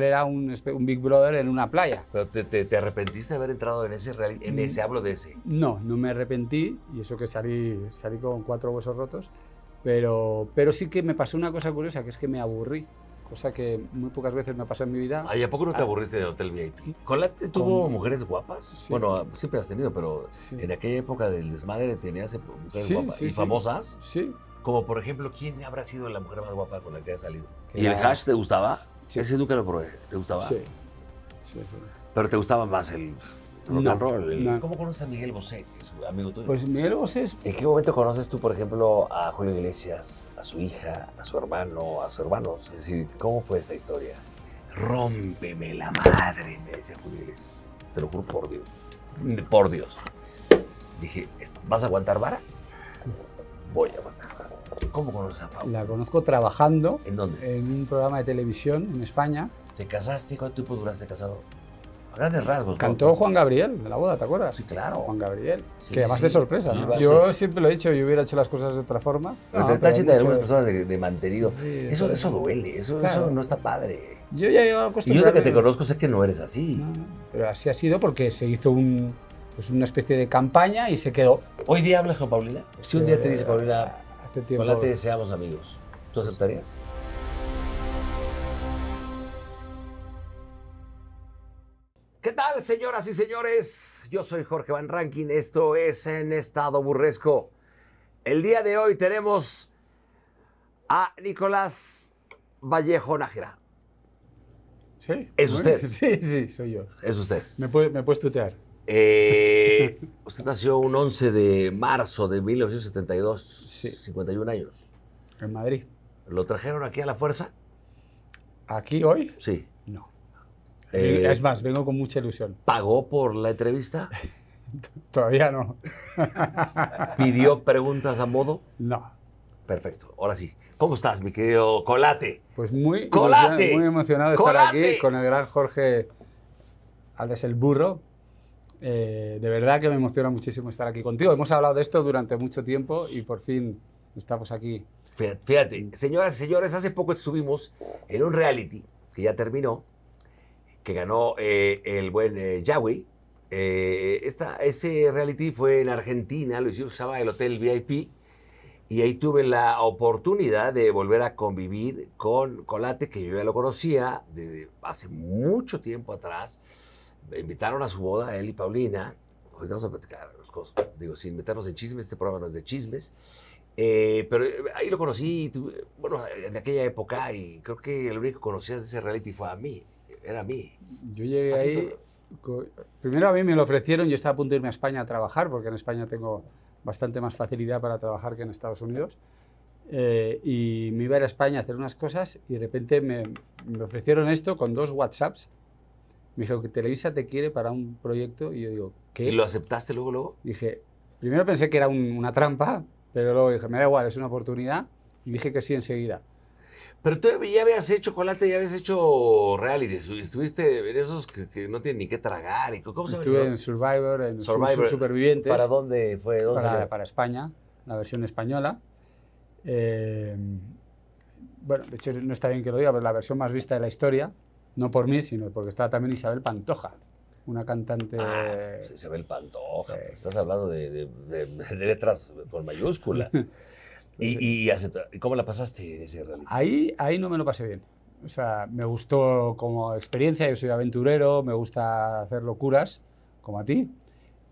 era un, Big Brother en una playa. ¿Pero te, arrepentiste de haber entrado en ese real, en mm. ese, hablo de ese? No, no me arrepentí, y eso que salí, salí con cuatro huesos rotos, pero, pero sí que me pasó una cosa curiosa, que es que me aburrí, cosa que muy pocas veces me ha pasado en mi vida. ¿Y a poco no te ah. aburriste de Hotel VIP? ¿Colate tuvo mujeres guapas? Bueno, siempre has tenido, pero en aquella época del desmadre tenías mujeres sí, guapas. ¿Y famosas? Sí. Como por ejemplo, ¿quién habrá sido la mujer más guapa con la que has salido? ¿Y el hash te gustaba? Sí. Ese nunca lo probé. ¿Te gustaba? Sí. sí, Pero te gustaba más el rock and roll. ¿Cómo conoces a Miguel Bosé, amigo tuyo? Pues Miguel Bosé es... ¿En qué momento conoces tú, por ejemplo, a Julio Iglesias, a su hija, a su hermano, a sus hermanos? Es decir, ¿cómo fue esta historia? Rómpeme la madre, me decía Julio Iglesias. Te lo juro por Dios. Por Dios. Dije, ¿vas a aguantar vara? Voy a aguantar. ¿Cómo conoces a Paula? La conozco trabajando. ¿En En un programa de televisión en España. ¿Te casaste? ¿Cuánto tiempo duraste casado? A grandes rasgos. Cantó Juan Gabriel en la boda, ¿te acuerdas? Sí, claro. Juan Gabriel. que además de sorpresa. Yo siempre lo he dicho, yo hubiera hecho las cosas de otra forma. Pero te de algunas personas de, mantenido. eso, eso duele, eso, eso no está padre. Yo ya he Y yo que te conozco sé que no eres así. pero así ha sido porque se hizo un, pues una especie de campaña y se quedó. ¿Hoy día hablas con Paulina? Si un día te dice Paulina, Hola, este te deseamos amigos. ¿Tú aceptarías? ¿Qué tal, señoras y señores? Yo soy Jorge Van Rankin. Esto es En Estado Burresco. El día de hoy tenemos a Nicolás Vallejo Nájera. Sí. ¿Es usted? Sí, sí, soy yo. Es usted. Me, puede, me puedes tutear. Eh, usted nació un 11 de marzo de 1972, 51 años. En Madrid. ¿Lo trajeron aquí a la fuerza? ¿Aquí hoy? Sí. No. Eh, es más, vengo con mucha ilusión. ¿Pagó por la entrevista? Todavía no. ¿Pidió preguntas a modo? No. Perfecto, ahora sí. ¿Cómo estás, mi querido Colate? Pues muy, Emocionado, muy emocionado de estar aquí con el gran Jorge Alves el Burro, eh, de verdad que me emociona muchísimo estar aquí contigo. Hemos hablado de esto durante mucho tiempo y por fin estamos aquí. Fíjate, señoras y señores, hace poco estuvimos en un reality que ya terminó, que ganó eh, el buen eh, Yahweh. Eh, ese reality fue en Argentina, lo hicimos, en el Hotel VIP. Y ahí tuve la oportunidad de volver a convivir con Colate, que yo ya lo conocía desde hace mucho tiempo atrás invitaron a su boda, él y Paulina. vamos a platicar las cosas. Digo, sin meternos en chismes, este programa es de chismes. Eh, pero eh, ahí lo conocí, bueno, en aquella época, y creo que el único que conocías de ese reality fue a mí, era a mí. Yo llegué ahí, primero a mí me lo ofrecieron, yo estaba a punto de irme a España a trabajar, porque en España tengo bastante más facilidad para trabajar que en Estados Unidos. Eh, y me iba a ir a España a hacer unas cosas y de repente me, me ofrecieron esto con dos WhatsApps me dijo que Televisa te quiere para un proyecto y yo digo, ¿qué? ¿Y lo aceptaste luego, luego? Dije, primero pensé que era una trampa, pero luego dije, me da igual, es una oportunidad y dije que sí enseguida. Pero tú ya habías hecho chocolate, ya habías hecho reality, estuviste en esos que, no tienen ni qué tragar. Estuve en Survivor, en Survivor. Supervivientes. ¿Para dónde fue? para, para, España, la versión española. Eh, bueno, de hecho no está bien que lo diga, pero la versión más vista de la historia. No por mí, sino porque estaba también Isabel Pantoja, una cantante. Ah, pues, Isabel Pantoja, eh. estás hablando de, letras con mayúscula. y, cómo la pasaste en ese reality? Ahí, ahí no me lo pasé bien. O sea, me gustó como experiencia, yo soy aventurero, me gusta hacer locuras, como a ti.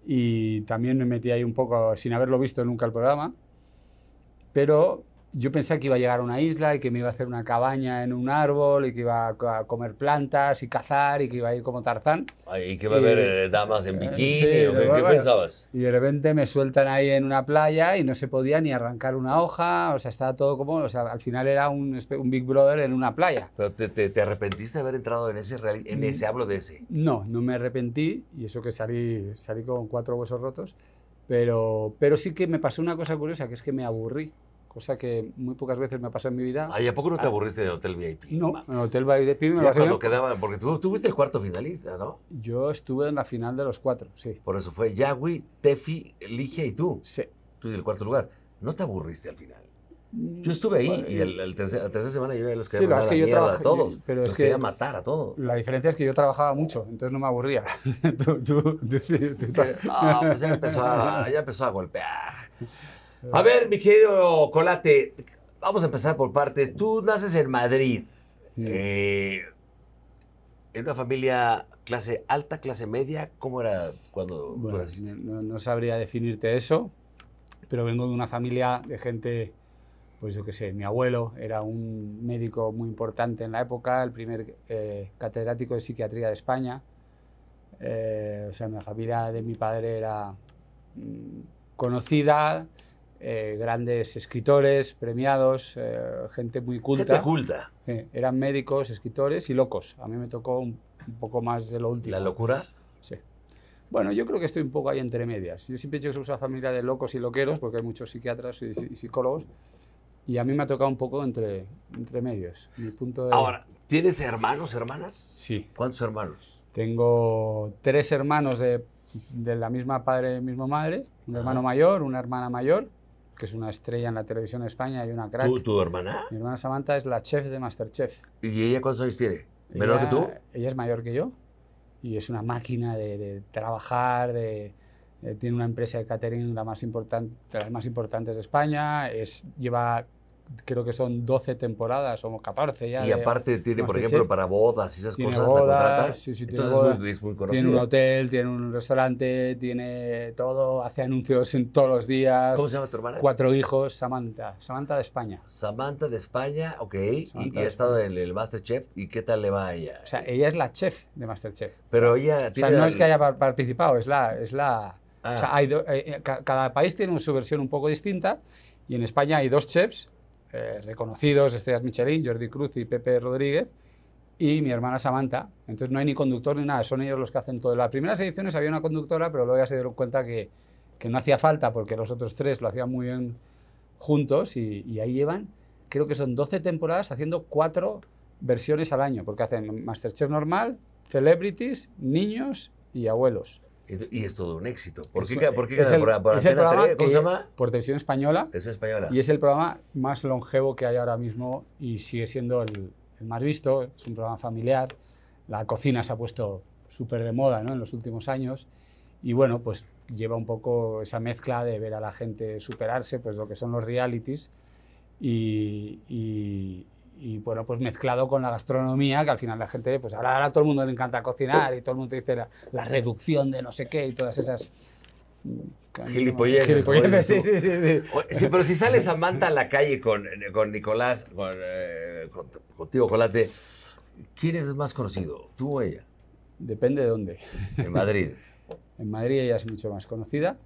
Y también me metí ahí un poco sin haberlo visto nunca el programa. Pero yo pensé que iba a llegar a una isla y que me iba a hacer una cabaña en un árbol y que iba a comer plantas y cazar y que iba a ir como Tarzán. y que iba a haber eh, damas en eh, bikini. qué, pensabas? Y de repente me sueltan ahí en una playa y no se podía ni arrancar una hoja, o sea, estaba todo como, o sea, al final era un, Big Brother en una playa. ¿Pero te, te, arrepentiste de haber entrado en ese, en ese, hablo de ese? No, no me arrepentí y eso que salí, salí con cuatro huesos rotos, pero, pero sí que me pasó una cosa curiosa, que es que me aburrí cosa que muy pocas veces me ha pasado en mi vida. Ay, ¿a poco no te ah, aburriste de Hotel VIP? No, en Hotel VIP me ya cuando quedaba, porque tú, tuviste el cuarto finalista, ¿no? Yo estuve en la final de los cuatro, sí. Por eso fue Yagüi, Tefi, Ligia y tú. Sí. Tú y el cuarto lugar. ¿No te aburriste al final? Mm, yo estuve ahí pues, y el, tercer, la tercera semana yo ya los que sí, matar es que yo a todos. pero es que, quería matar a todos. La diferencia es que yo trabajaba mucho, entonces no me aburría. tú, tú, ya empezó a golpear. A ver, mi querido Colate, vamos a empezar por partes. Tú naces en Madrid, eh, en una familia clase alta, clase media. ¿Cómo era cuando No, sabría definirte eso, pero vengo de una familia de gente, pues yo qué sé, mi abuelo era un médico muy importante en la época, el primer eh, catedrático de psiquiatría de España. Eh, o sea, la familia de mi padre era mm, conocida eh, grandes escritores, premiados, eh, gente muy culta. Gente culta. eran médicos, escritores y locos. A mí me tocó un, poco más de lo último. ¿La locura? Sí. Bueno, yo creo que estoy un poco ahí entre medias. Yo siempre he dicho que soy una familia de locos y loqueros, porque hay muchos psiquiatras y, psicólogos, y a mí me ha tocado un poco entre, entre medios. punto Ahora, ¿tienes hermanos, hermanas? Sí. ¿Cuántos hermanos? Tengo tres hermanos de, de la misma padre, misma madre, un hermano mayor, una hermana mayor, que es una estrella en la televisión de España y una crack. ¿Tú, tu hermana? Mi hermana Samantha es la chef de Masterchef. ¿Y ella cuántos años tiene? ¿Menor que tú? Ella es mayor que yo y es una máquina de, trabajar, de, eh, tiene una empresa de catering la más importante, de las más importantes de España, es, lleva creo que son 12 temporadas, somos 14 ya. Y aparte tiene, por ejemplo, para bodas y esas cosas, Sí, sí, tiene Tiene un hotel, tiene un restaurante, tiene todo, hace anuncios en todos los días. ¿Cómo se llama tu hermana? Cuatro hijos, Samantha, Samantha de España. Samantha de España, ok, y, ha estado en el, Masterchef, ¿y qué tal le va a ella? O sea, ella es la chef de Masterchef. Pero ella O sea, no es que haya participado, es la... Es la o sea, ah. hay eh, eh, cada país tiene su versión un poco distinta y en España hay dos chefs eh, reconocidos, estrellas Michelin, Jordi Cruz y Pepe Rodríguez, y mi hermana Samantha. Entonces no hay ni conductor ni nada, son ellos los que hacen todo. las primeras ediciones había una conductora, pero luego ya se dieron cuenta que, no hacía falta porque los otros tres lo hacían muy bien juntos y, y ahí llevan, creo que son 12 temporadas haciendo cuatro versiones al año, porque hacen Masterchef normal, celebrities, niños y abuelos. Y es todo un éxito. ¿Por qué, es, ¿por qué programa se llama? Por televisión española, televisión española. Y es el programa más longevo que hay ahora mismo y sigue siendo el, más visto. Es un programa familiar. La cocina se ha puesto súper de moda ¿no? en los últimos años. Y bueno, pues lleva un poco esa mezcla de ver a la gente superarse, pues lo que son los realities. y, y bueno, pues mezclado con la gastronomía, que al final la gente, pues ahora, todo el mundo le encanta cocinar y todo el mundo dice la, reducción de no sé qué y todas esas mm, Gilipolleces. sí, sí, sí, sí, Pero si a Manta a la calle con, Nicolás, eh, con, contigo, Colate, ¿quién es más conocido, tú o ella? Depende de dónde. En Madrid. en Madrid ella es mucho más conocida.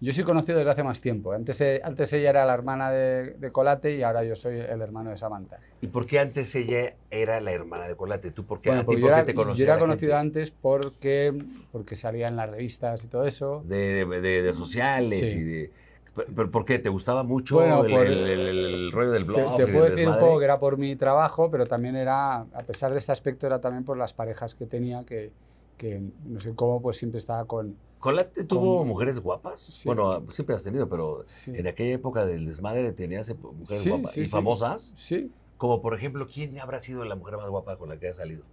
Yo soy conocido desde hace más tiempo. Antes, eh, antes ella era la hermana de, Colate y ahora yo soy el hermano de Samantha. ¿Y por qué antes ella era la hermana de Colate? ¿Tú por qué, porque te conocía yo era, conocido antes porque, porque salía en las revistas y todo eso. De, de, sociales y de... por qué? ¿Te gustaba mucho el, rollo del blog? Te, puedo decir un poco que era por mi trabajo, pero también era, a pesar de este aspecto, era también por las parejas que tenía, que, que no sé cómo, pues siempre estaba con, ¿Colate tuvo mujeres guapas? Bueno, siempre has tenido, pero en aquella época del desmadre tenías mujeres guapas y famosas. Sí. Como por ejemplo, ¿quién habrá sido la mujer más guapa con la que has salido?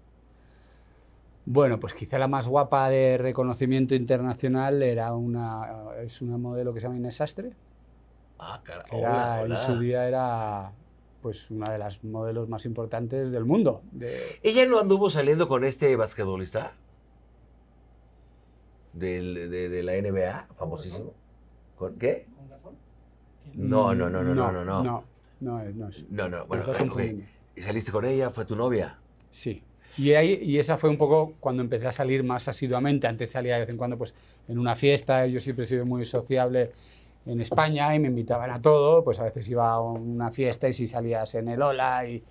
Bueno, pues quizá la más guapa de reconocimiento internacional era una, es una modelo que se llama Inés Ah, carajo. En su día era pues una de las modelos más importantes del mundo. ¿Ella no anduvo saliendo con este basquetbolista? de, de, la NBA, famosísimo. ¿Con qué? ¿Con Gasol? No, no, no, no, no, no, no. No, no, bueno, eh, eh, ¿saliste con ella? ¿Fue tu novia? Sí. Y, ahí, y esa fue un poco cuando empecé a salir más asiduamente. Antes salía de vez en cuando pues, en una fiesta, yo siempre he sido muy sociable en España y me invitaban a todo, pues a veces iba a una fiesta y si salías en el hola y,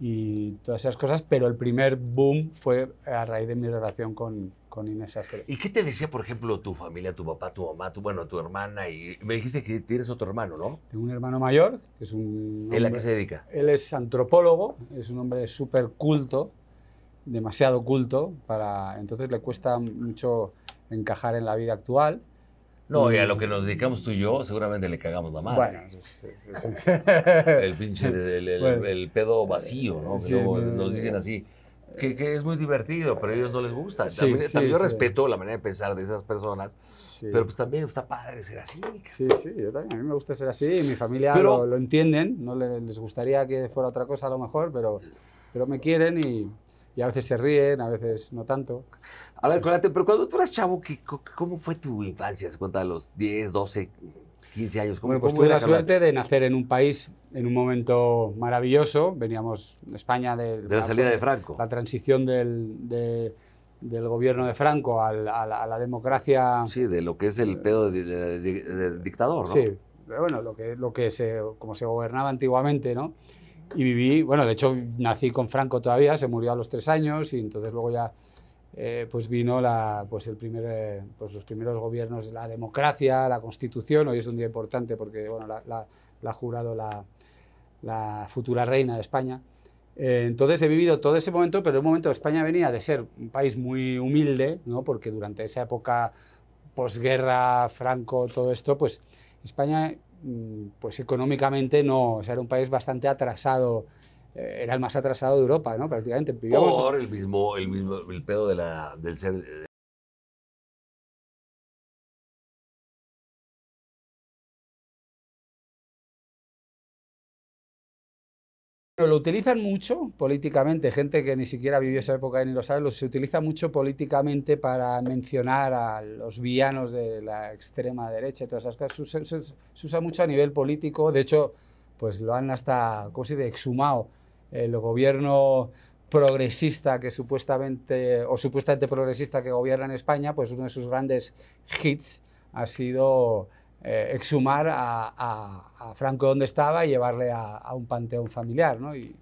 y todas esas cosas, pero el primer boom fue a raíz de mi relación con, con Inés Astre. ¿Y qué te decía, por ejemplo, tu familia, tu papá, tu mamá, tu, bueno, tu hermana? Y me dijiste que tienes otro hermano, ¿no? Tengo un hermano mayor, que es un... ¿En a que se dedica? Él es antropólogo, es un hombre súper culto, demasiado culto, para entonces le cuesta mucho encajar en la vida actual. No, y a lo que nos dedicamos tú y yo, seguramente le cagamos la madre. Bueno, el pinche, el, pedo vacío, ¿no? nos dicen así que, es muy divertido, pero a ellos no les gusta. también, yo respeto la manera de pensar de esas personas, pero pues también está padre ser así. Sí, sí, yo también. A mí me gusta ser así y mi familia lo, entienden. No les, gustaría que fuera otra cosa a lo mejor, pero, pero me quieren y, y a veces se ríen, a veces no tanto. A ver, Colate, pero cuando tú eras chavo, ¿cómo fue tu infancia? ¿Se cuenta los 10, 12? 15 años. como pues tuve la suerte de nacer en un país, en un momento maravilloso. Veníamos de España de, la, salida de Franco. La transición del, del gobierno de Franco a la, democracia. Sí, de lo que es el pedo del dictador, ¿no? Sí, bueno, lo que, lo que se, como se gobernaba antiguamente, ¿no? Y viví, bueno, de hecho nací con Franco todavía, se murió a los tres años y entonces luego ya eh, pues vino la, pues el primer, eh, pues los primeros gobiernos de la democracia, la constitución, hoy es un día importante porque bueno, la, ha jurado la, futura reina de España. Eh, entonces he vivido todo ese momento, pero en un momento España venía de ser un país muy humilde, ¿no? porque durante esa época posguerra, Franco, todo esto, pues España mm, pues económicamente no, era un país bastante atrasado eh, era el más atrasado de Europa, ¿no? Prácticamente. Por el mismo, el mismo el pedo de la, del ser... Eh, Pero lo utilizan mucho políticamente, gente que ni siquiera vivió esa época ni lo sabe, lo se utiliza mucho políticamente para mencionar a los villanos de la extrema derecha y todas esas cosas. Se, usa mucho a nivel político, de hecho, pues lo han hasta, ¿cómo de exhumado el gobierno progresista que supuestamente o supuestamente progresista que gobierna en España, pues uno de sus grandes hits ha sido eh, exhumar a, Franco donde estaba y llevarle a, un panteón familiar, ¿no? Y,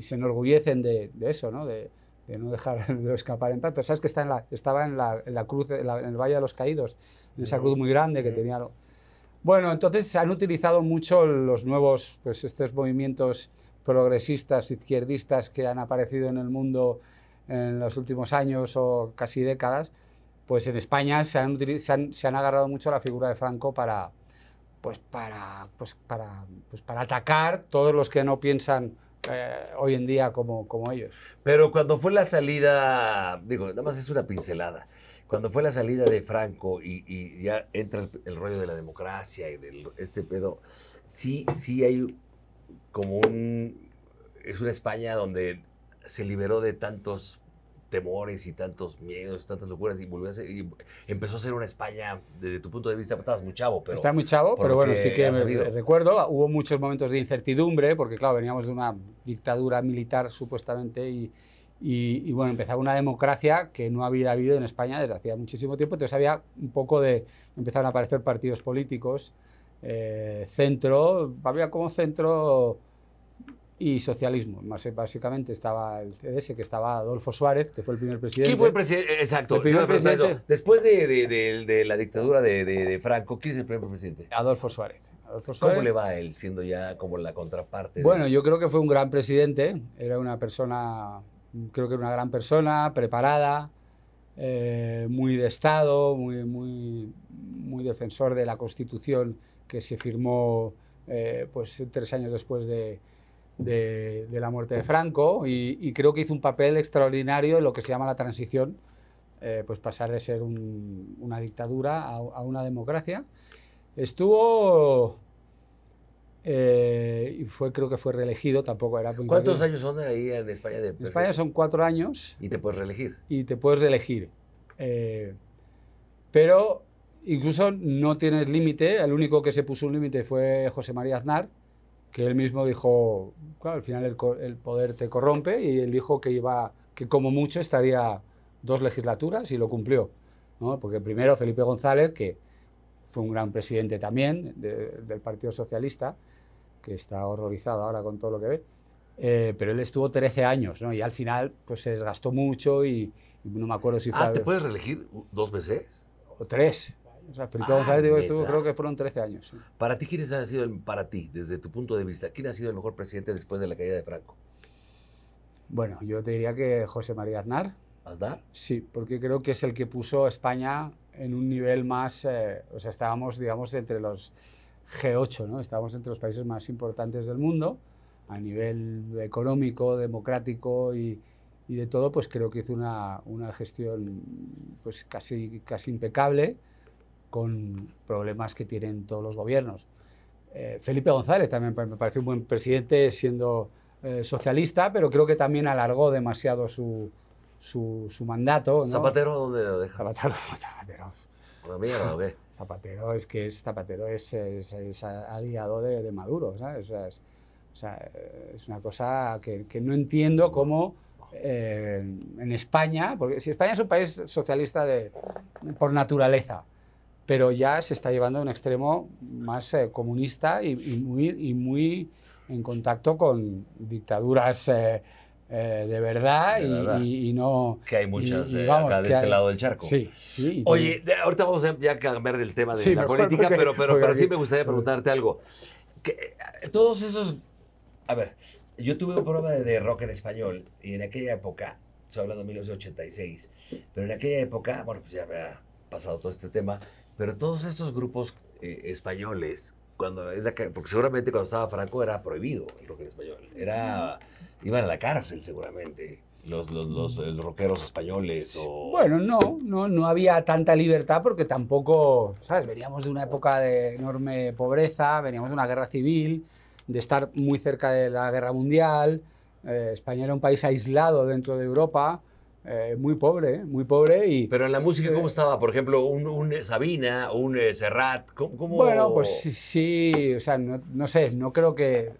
se enorgullecen de, eso, ¿no? De, no dejarlo escapar en tanto. Sabes que está en la, estaba en la, cruz, en, el Valle de los Caídos, en esa cruz muy grande que tenía. Bueno, entonces se han utilizado mucho los nuevos, pues estos movimientos progresistas, izquierdistas que han aparecido en el mundo en los últimos años o casi décadas, pues en España se han, han, se han agarrado mucho a la figura de Franco para, pues para, pues para, pues para atacar todos los que no piensan eh, hoy en día como, como ellos. Pero cuando fue la salida, digo, nada más es una pincelada, cuando fue la salida de Franco y, ya entra el, rollo de la democracia y de este pedo, sí, sí hay como un... Es una España donde se liberó de tantos temores y tantos miedos, tantas locuras, y, empezó a ser una España, desde tu punto de vista, está muy chavo, pero... está muy chavo, pero bueno, sí que me recuerdo, hubo muchos momentos de incertidumbre, porque claro, veníamos de una dictadura militar supuestamente y, y, bueno, empezaba una democracia que no había habido en España desde hacía muchísimo tiempo, entonces había un poco de, empezaron a aparecer partidos políticos, eh, centro, había como centro y socialismo. Más básicamente estaba el CDS, que estaba Adolfo Suárez, que fue el primer presidente. ¿Quién fue el presidente? Eh, exacto. Después de, la dictadura de, Franco, ¿quién es el primer presidente? Adolfo Suárez. ¿Cómo le va él, siendo ya como la contraparte? Bueno, yo creo que fue un gran presidente. Era una persona, creo que era una gran persona, preparada, eh, muy de Estado, muy, muy, muy defensor de la Constitución que se firmó eh, pues, tres años después de de, la muerte de Franco y, creo que hizo un papel extraordinario en lo que se llama la transición, eh, pues pasar de ser una dictadura a, una democracia. Estuvo... Eh, y fue, creo que fue reelegido, tampoco era ¿Cuántos años son ahí en España? España son cuatro años. Y te puedes reelegir. Y te puedes reelegir. Eh, pero incluso no tienes límite, el único que se puso un límite fue José María Aznar, que él mismo dijo, claro, al final el, poder te corrompe y él dijo que iba, que como mucho estaría dos legislaturas y lo cumplió, ¿no? porque primero Felipe González, que fue un gran presidente también del Partido Socialista, que está horrorizado ahora con todo lo que ve, eh, pero él estuvo 13 años ¿no? y al final pues se desgastó mucho y, no me acuerdo si fue... Ah, ¿te puedes reelegir dos veces? O tres. Felipe ah, estuvo, creo que fueron 13 años. Para ti, ¿quién ha sido, el, para ti, desde tu punto de vista, quién ha sido el mejor presidente después de la caída de Franco? Bueno, yo te diría que José María Aznar. ¿Aznar? Sí, porque creo que es el que puso a España en un nivel más, eh, o sea, estábamos, digamos, entre los G8, ¿no? Estábamos entre los países más importantes del mundo a nivel económico, democrático y, y de todo, pues creo que hizo una, una gestión pues casi, casi impecable con problemas que tienen todos los gobiernos. Eh, Felipe González también me parece un buen presidente siendo eh, socialista, pero creo que también alargó demasiado su, su, mandato. ¿Zapatero dónde lo deja? Zapatero, Zapatero. ¿o Zapatero es que es, Zapatero es, es, aliado de, Maduro, es, es una cosa que, que no entiendo cómo... Eh, en España, porque si España es un país socialista de, por naturaleza, pero ya se está llevando a un extremo más eh, comunista y, muy, y, muy, en contacto con dictaduras. Eh, eh, de verdad, Y, no. Que hay muchas acá de este lado del charco. Sí, sí. Oye, ahorita vamos a cambiar del tema de la política, pero, pero, sí me gustaría preguntarte algo. Que, todos esos. A ver, yo tuve un programa de rock en español y en aquella época, estoy habla de 1986, pero en aquella época, bueno, pues ya me ha pasado todo este tema, pero todos estos grupos eh, españoles, cuando porque seguramente cuando estaba Franco era prohibido el rock español. Era, iban a la cárcel seguramente. Los, los, los, eh, rockeros españoles Bueno, no, no, no había tanta libertad porque tampoco, ¿sabes? Veníamos de una época de enorme pobreza, veníamos de una guerra civil, de estar muy cerca de la guerra mundial, eh, España era un país aislado dentro de Europa, eh, muy pobre, ¿eh? muy pobre. Y, Pero en la música, ¿cómo eh, estaba? Por ejemplo, un, Sabina, un Serrat, Bueno, pues sí, o sea, no, no, sé, no creo que...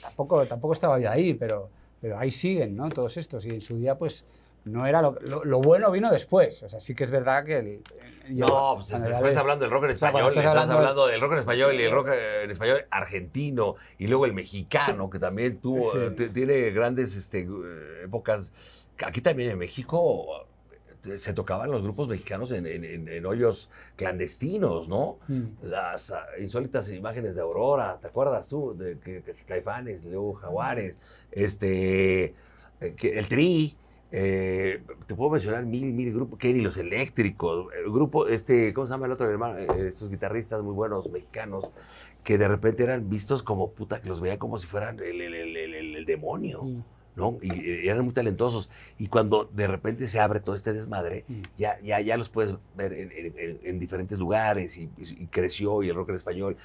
Tampoco, tampoco estaba yo ahí, pero, pero ahí siguen, ¿no? Todos estos. Y en su día, pues, no era lo, lo, bueno vino después. O sea, sí que es verdad que No, pues hablando del rock en español, estás, hablando... del rock en español y el rock en español argentino y luego el mexicano que también tuvo tiene grandes este, épocas aquí también en México eh, se tocaban los grupos mexicanos en, hoyos clandestinos, ¿no? Mm. Las ah, insólitas imágenes de Aurora, ¿te acuerdas tú? De, Caifanes, luego Jaguares, este, eh, el Tri, eh, te puedo mencionar mil, mil grupos, Kenny Los Eléctricos, el grupo, este, ¿cómo se llama el otro hermano? Estos guitarristas muy buenos, mexicanos, que de repente eran vistos como puta, que los veía como si fueran el, demonio. Mm. Y eh, eran muy talentosos. Y cuando de repente se abre todo este desmadre, mm. ya, ya, ya los puedes ver en, diferentes lugares y, creció y el rock en español,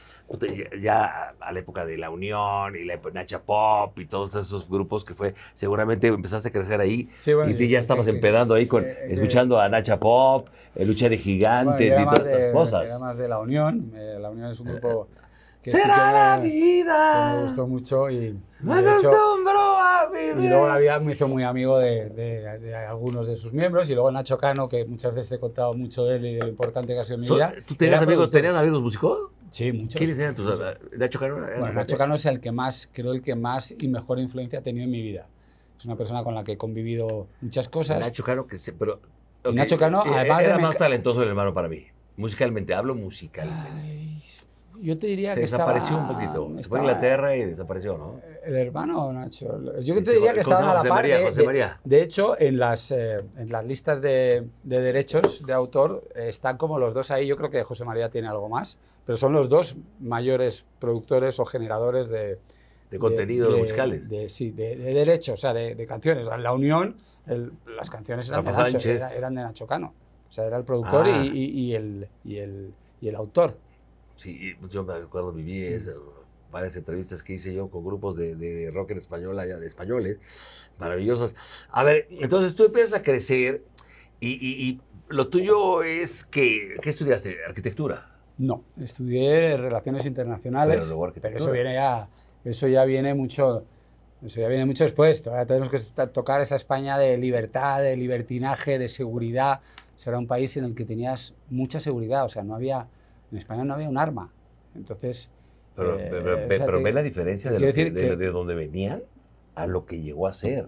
ya a la época de La Unión y la Nacha Pop y todos esos grupos que fue, seguramente empezaste a crecer ahí y ya estabas empezando ahí con, eh, escuchando a Nacha Pop, eh, Lucha de Gigantes y, todas estas cosas. Además de La Unión, La Unión es un grupo... Será la vida. Me gustó mucho y. Me acostumbró a vivir. Y luego la vida me hizo muy amigo de, algunos de sus miembros. Y luego Nacho Cano, que muchas veces he contado mucho de él y de lo importante que ha sido en mi vida. ¿Tú tenías amigos, tenías amigos músicos? Sí, muchos. ¿Quiénes eran tus amigos? Nacho Cano. Bueno, Nacho Cano es el que más, creo, el que más y mejor influencia ha tenido en mi vida. Es una persona con la que he convivido muchas cosas. Nacho Cano, que se, pero. Nacho Cano, eh, además. Era de más talentoso el hermano para mí. Musicalmente, hablo musicalmente. Ay, yo te diría se que desapareció un poquito. Se fue a Inglaterra y desapareció, ¿no? El hermano, Nacho. Yo te diría que estaban a la par. De, hecho, en las, eh, en las listas de, derechos de autor eh, están como los dos ahí. Yo creo que José María tiene algo más, pero son los dos mayores productores o generadores de, de contenido de, musicales. De, sí, de, derechos, o sea, de, canciones. La Unión, las canciones eran de, Nacho, Cano. O sea, era el productor ah. y, y, el, y, el, y el autor. Sí, yo me acuerdo, viví varias entrevistas que hice yo con grupos de, de rock en español, de españoles, maravillosas. A ver, entonces tú empiezas a crecer y, lo tuyo es que, ¿qué estudiaste? ¿Arquitectura? No, estudié Relaciones Internacionales, pero, eso, viene ya, eso ya viene mucho... Eso ya viene mucho después. Ahora tenemos que tocar esa España de libertad, de libertinaje, de seguridad. O era un país en el que tenías mucha seguridad. O sea, no había, en España no había un arma. Entonces. Pero, eh, ve la diferencia de, de, donde venían a lo que llegó a ser,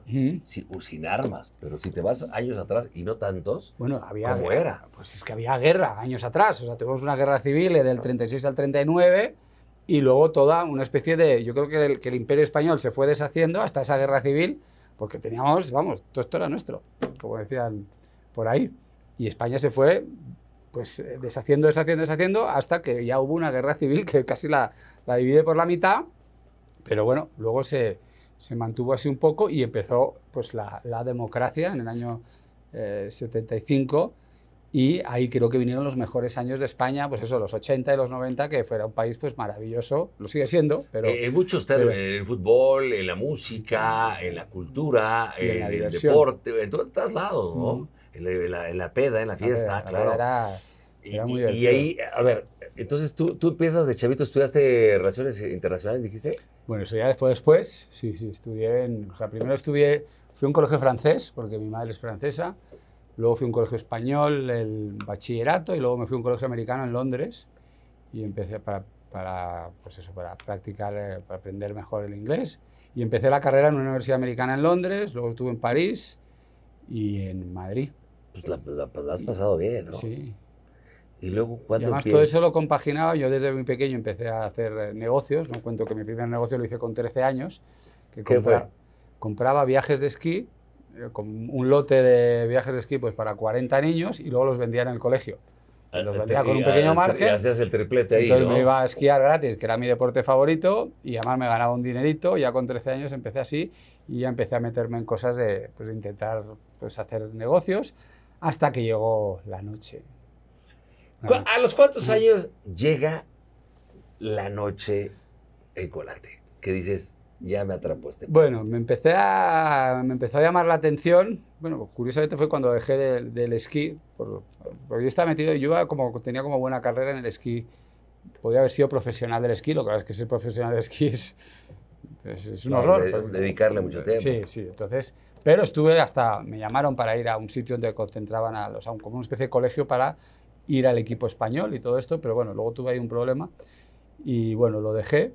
sin armas. Pero si te vas años atrás y no tantos, bueno, había ¿cómo era? Pues es que había guerra años atrás. O sea, tuvimos una guerra civil del 36 al 39 y luego toda una especie de. Yo creo que el, que el imperio español se fue deshaciendo hasta esa guerra civil porque teníamos, vamos, todo esto era nuestro, como decían por ahí. Y España se fue pues eh, deshaciendo, deshaciendo, deshaciendo, hasta que ya hubo una guerra civil que casi la, divide por la mitad, pero bueno, luego se, se mantuvo así un poco y empezó pues la, democracia en el año 75 eh, y ahí creo que vinieron los mejores años de España, pues eso, los 80 y los 90, que fuera un país pues maravilloso, lo sigue siendo, pero... en eh, muchos términos, en el fútbol, en la música, en la cultura, en, el deporte, en todos lados, ¿no? En la, en la peda, en la fiesta, claro. era, muy y, y, ahí, a ver, entonces tú, tú empiezas de chavito, estudiaste Relaciones Internacionales, dijiste. Bueno, eso ya después, después, sí, sí, estudié primero estudié, fui a un colegio francés, porque mi madre es francesa, luego fui a un colegio español, el bachillerato, y luego me fui a un colegio americano en Londres, y empecé para, para, pues eso, para practicar, eh, para aprender mejor el inglés. Y empecé la carrera en una universidad americana en Londres, luego estuve en París y en Madrid pues la, has pasado bien, ¿no? Sí. Y luego cuando... además todo eso lo compaginaba, yo desde muy pequeño empecé a hacer eh, negocios, no cuento que mi primer negocio lo hice con 13 años, que ¿Qué fue? compraba viajes de esquí, eh, con un lote de viajes de esquí pues para 40 niños y luego los vendía en el colegio. Ah, los eh, vendía con un pequeño margen. Hacías triplete me iba a esquiar gratis, que era mi deporte favorito, y además me ganaba un dinerito. Ya con 13 años empecé así y ya empecé a meterme en cosas de, pues, intentar pues, hacer negocios hasta que llegó la noche. ¿A los cuántos mm. años llega la noche en Colate? Que dices, ya me atrapó este. Bueno, me, empecé a, me empezó a llamar la atención. Bueno, curiosamente fue cuando dejé del esquí, porque yo estaba metido, yo como, tenía como buena carrera en el esquí. Podía haber sido profesional del esquí, lo que es que ser profesional del esquí es, es, un horror. dedicarle mucho tiempo. Sí, sí. Entonces, pero estuve hasta, me llamaron para ir a un sitio donde concentraban a los, a un, como una especie de colegio para ir al equipo español y todo esto, pero bueno, luego tuve ahí un problema y bueno, lo dejé.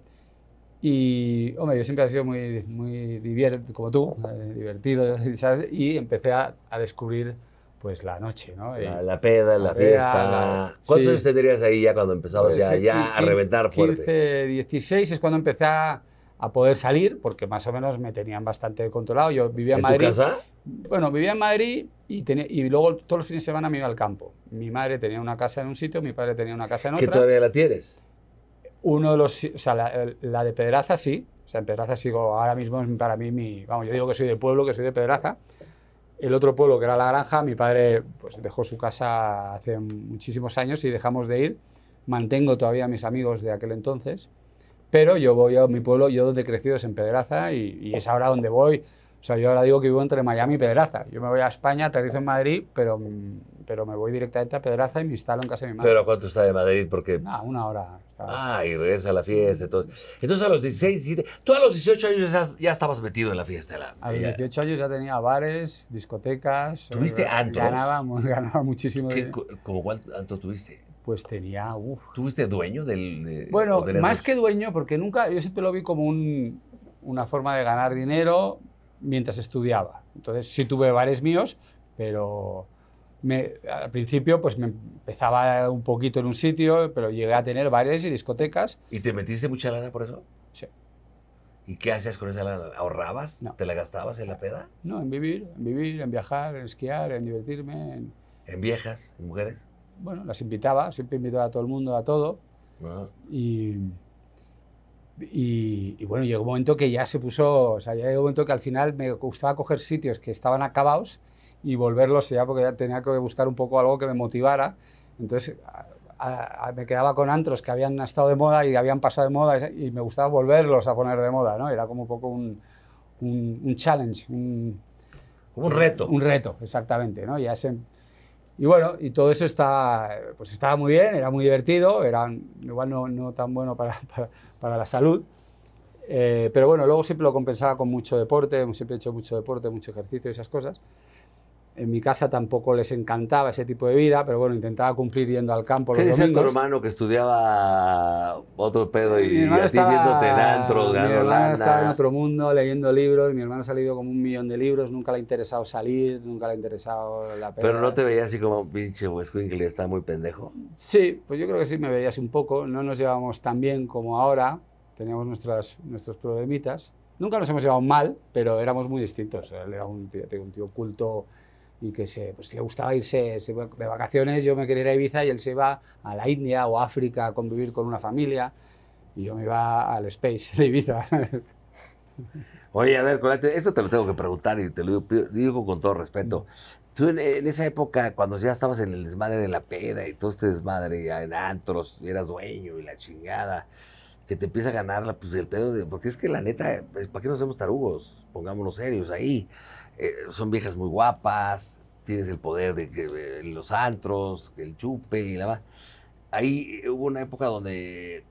Y, hombre, yo siempre he sido muy, muy divertido, como tú, eh, divertido, y empecé a, descubrir pues la noche, ¿no? la, peda, la, fiesta. ¿Cuántos años tendrías ahí ya cuando empezabas pues ya, a reventar fuerte? 15, 16 es cuando empecé a a poder salir, porque más o menos me tenían bastante controlado. Yo vivía en, Madrid. Tu casa? Bueno, vivía en Madrid y, y luego todos los fines de semana me iba al campo. Mi madre tenía una casa en un sitio, mi padre tenía una casa en otra. ¿Que todavía la tienes? Uno de los. O sea, la, de Pedraza sí. O sea, en Pedraza sigo. Ahora mismo para mí mi. Vamos, yo digo que soy de pueblo, que soy de Pedraza. El otro pueblo, que era La Granja, mi padre pues, dejó su casa hace muchísimos años y dejamos de ir. Mantengo todavía a mis amigos de aquel entonces. Pero yo voy a mi pueblo, yo donde he crecido es en Pedraza y, es ahora donde voy. O sea, yo ahora digo que vivo entre Miami y Pedraza. Yo me voy a España, aterrizo en Madrid, pero, pero me voy directamente a Pedraza y me instalo en casa de mi madre. ¿Pero cuánto está de Madrid? Porque... Ah, una hora. Ah, y regresa a la fiesta. Todo. Entonces a los 16, 17, tú a los 18 años ya, estabas metido en la fiesta. La, a los 18 años ya tenía bares, discotecas. ¿Tuviste antros? Ganaba, muchísimo. dinero. ¿Cómo cuánto antro tuviste? pues tenía... Uf. ¿Tuviste dueño del...? bueno, más que dueño, porque nunca... Yo siempre lo vi como una forma de ganar dinero mientras estudiaba. Entonces sí tuve bares míos, pero me, al principio pues me empezaba un poquito en un sitio, pero llegué a tener bares y discotecas. ¿Y te metiste mucha lana por eso? Sí. ¿Y qué hacías con esa lana? ¿Ahorrabas? ¿Te la gastabas en la peda? No, en vivir, en vivir, en viajar, en esquiar, en divertirme. En, ¿En viejas? ¿En mujeres? bueno, las invitaba, siempre invitaba a todo el mundo a todo. Y, bueno, llegó un momento que ya se puso, o sea, llegó un momento que al final me gustaba coger sitios que estaban acabados y volverlos ya, porque ya tenía que buscar un poco algo que me motivara. Entonces me quedaba con antros que habían estado de moda y habían pasado de moda y me gustaba volverlos a poner de moda, ¿no? Era como un poco un, challenge, un, un reto. Un reto, exactamente, ¿no? Ya se, y bueno, y todo eso pues estaba muy bien, era muy divertido, era igual no, no tan bueno para, la salud, eh, pero bueno, luego siempre lo compensaba con mucho deporte, siempre he hecho mucho deporte, mucho ejercicio y esas cosas. En mi casa tampoco les encantaba ese tipo de vida, pero bueno, intentaba cumplir yendo al campo los domingos. ¿Qué tu hermano que estudiaba otro pedo y, a estaba, ti viéndote en antro, Mi hermano estaba en otro mundo leyendo libros, mi hermano ha salido como un millón de libros, nunca le ha interesado salir, nunca le ha interesado la pena. Pero no te veía así como pinche está muy pendejo. Sí, pues yo creo que sí me veías un poco, no nos llevábamos tan bien como ahora, teníamos nuestras, nuestros problemitas. Nunca nos hemos llevado mal, pero éramos muy distintos. Él era un tío, un tío culto, y que se, pues, le gustaba irse de vacaciones, yo me quería ir a Ibiza y él se iba a la India o África a convivir con una familia y yo me iba al Space de Ibiza. Oye, a ver, esto te lo tengo que preguntar y te lo digo con todo respeto. Tú en, esa época, cuando ya estabas en el desmadre de la peda y todo este desmadre, en antros, eras dueño y la chingada, que te empieza a ganar pues, el pedo Porque es que la neta, pues, ¿para qué nos hacemos tarugos? Pongámonos serios ahí. Eh, son viejas muy guapas, tienes el poder de, eh, los antros, el chupe y la va Ahí eh, hubo una época donde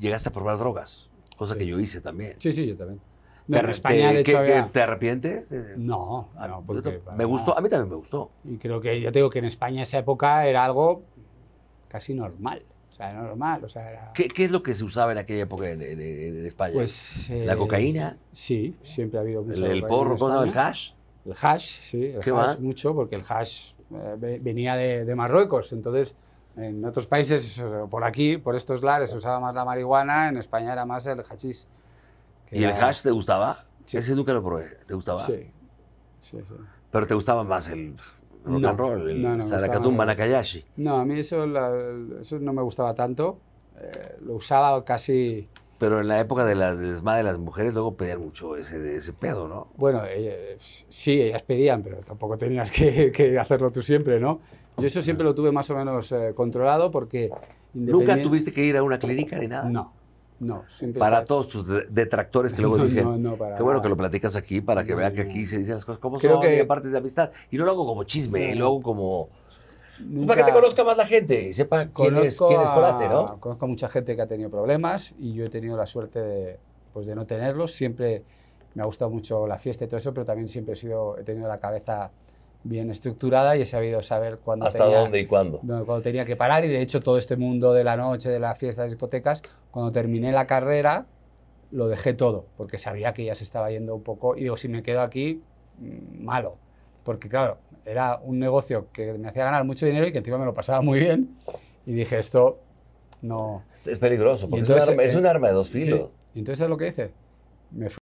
llegaste a probar drogas, cosa que yo hice también. Sí, sí, yo también. ¿Te, España, arrepientes? No, no, ah, porque... Me gustó, a mí también me gustó. Y creo que, ya tengo que en España esa época era algo casi normal. O sea, normal, o sea, ¿Qué, ¿Qué, es lo que se usaba en aquella época en, España? Pues... ¿La cocaína? Sí, siempre ha habido ¿El, porro, el hash? El hash, sí, el hash mucho, porque el hash eh, venía de, Marruecos. Entonces, en otros países, por aquí, por estos lares, usaba más la marihuana, en España era más el hashís. ¿Y el hash te gustaba? Sí. Ese nunca lo probé. ¿Te gustaba? Sí. sí, sí. Pero te gustaba más el rock no, and roll, el no, no, Sarakatumba, No, a mí eso, eso no me gustaba tanto. Eh, lo usaba casi pero en la época de las desmadre de las mujeres luego pedían mucho ese, pedo, ¿no? Bueno, eh, sí, ellas pedían, pero tampoco tenías que, hacerlo tú siempre, ¿no? Yo eso siempre lo tuve más o menos eh, controlado porque... ¿Nunca tuviste que ir a una clínica ni nada? No, no. Para todos tus detractores que luego dicen, no, no, qué bueno que lo platicas aquí para que vean que aquí se dicen las cosas como Creo son que... y aparte de amistad. Y no lo hago como chisme, y luego como para que te conozca más la gente y sepa quién es, quién es ¿no? conozco mucha gente que ha tenido problemas y yo he tenido la suerte de, pues de no tenerlos. Siempre me ha gustado mucho la fiesta y todo eso, pero también siempre he, sido, he tenido la cabeza bien estructurada y he sabido saber cuándo hasta dónde y cuándo cuando tenía que parar y de hecho todo este mundo de la noche de las fiestas discotecas cuando terminé la carrera lo dejé todo porque sabía que ya se estaba yendo un poco y digo si me quedo aquí mm, malo porque claro era un negocio que me hacía ganar mucho dinero y que encima me lo pasaba muy bien. Y dije, esto no... Es peligroso, porque es, eh, un arma, de dos filos. entonces es lo que hice. Me fui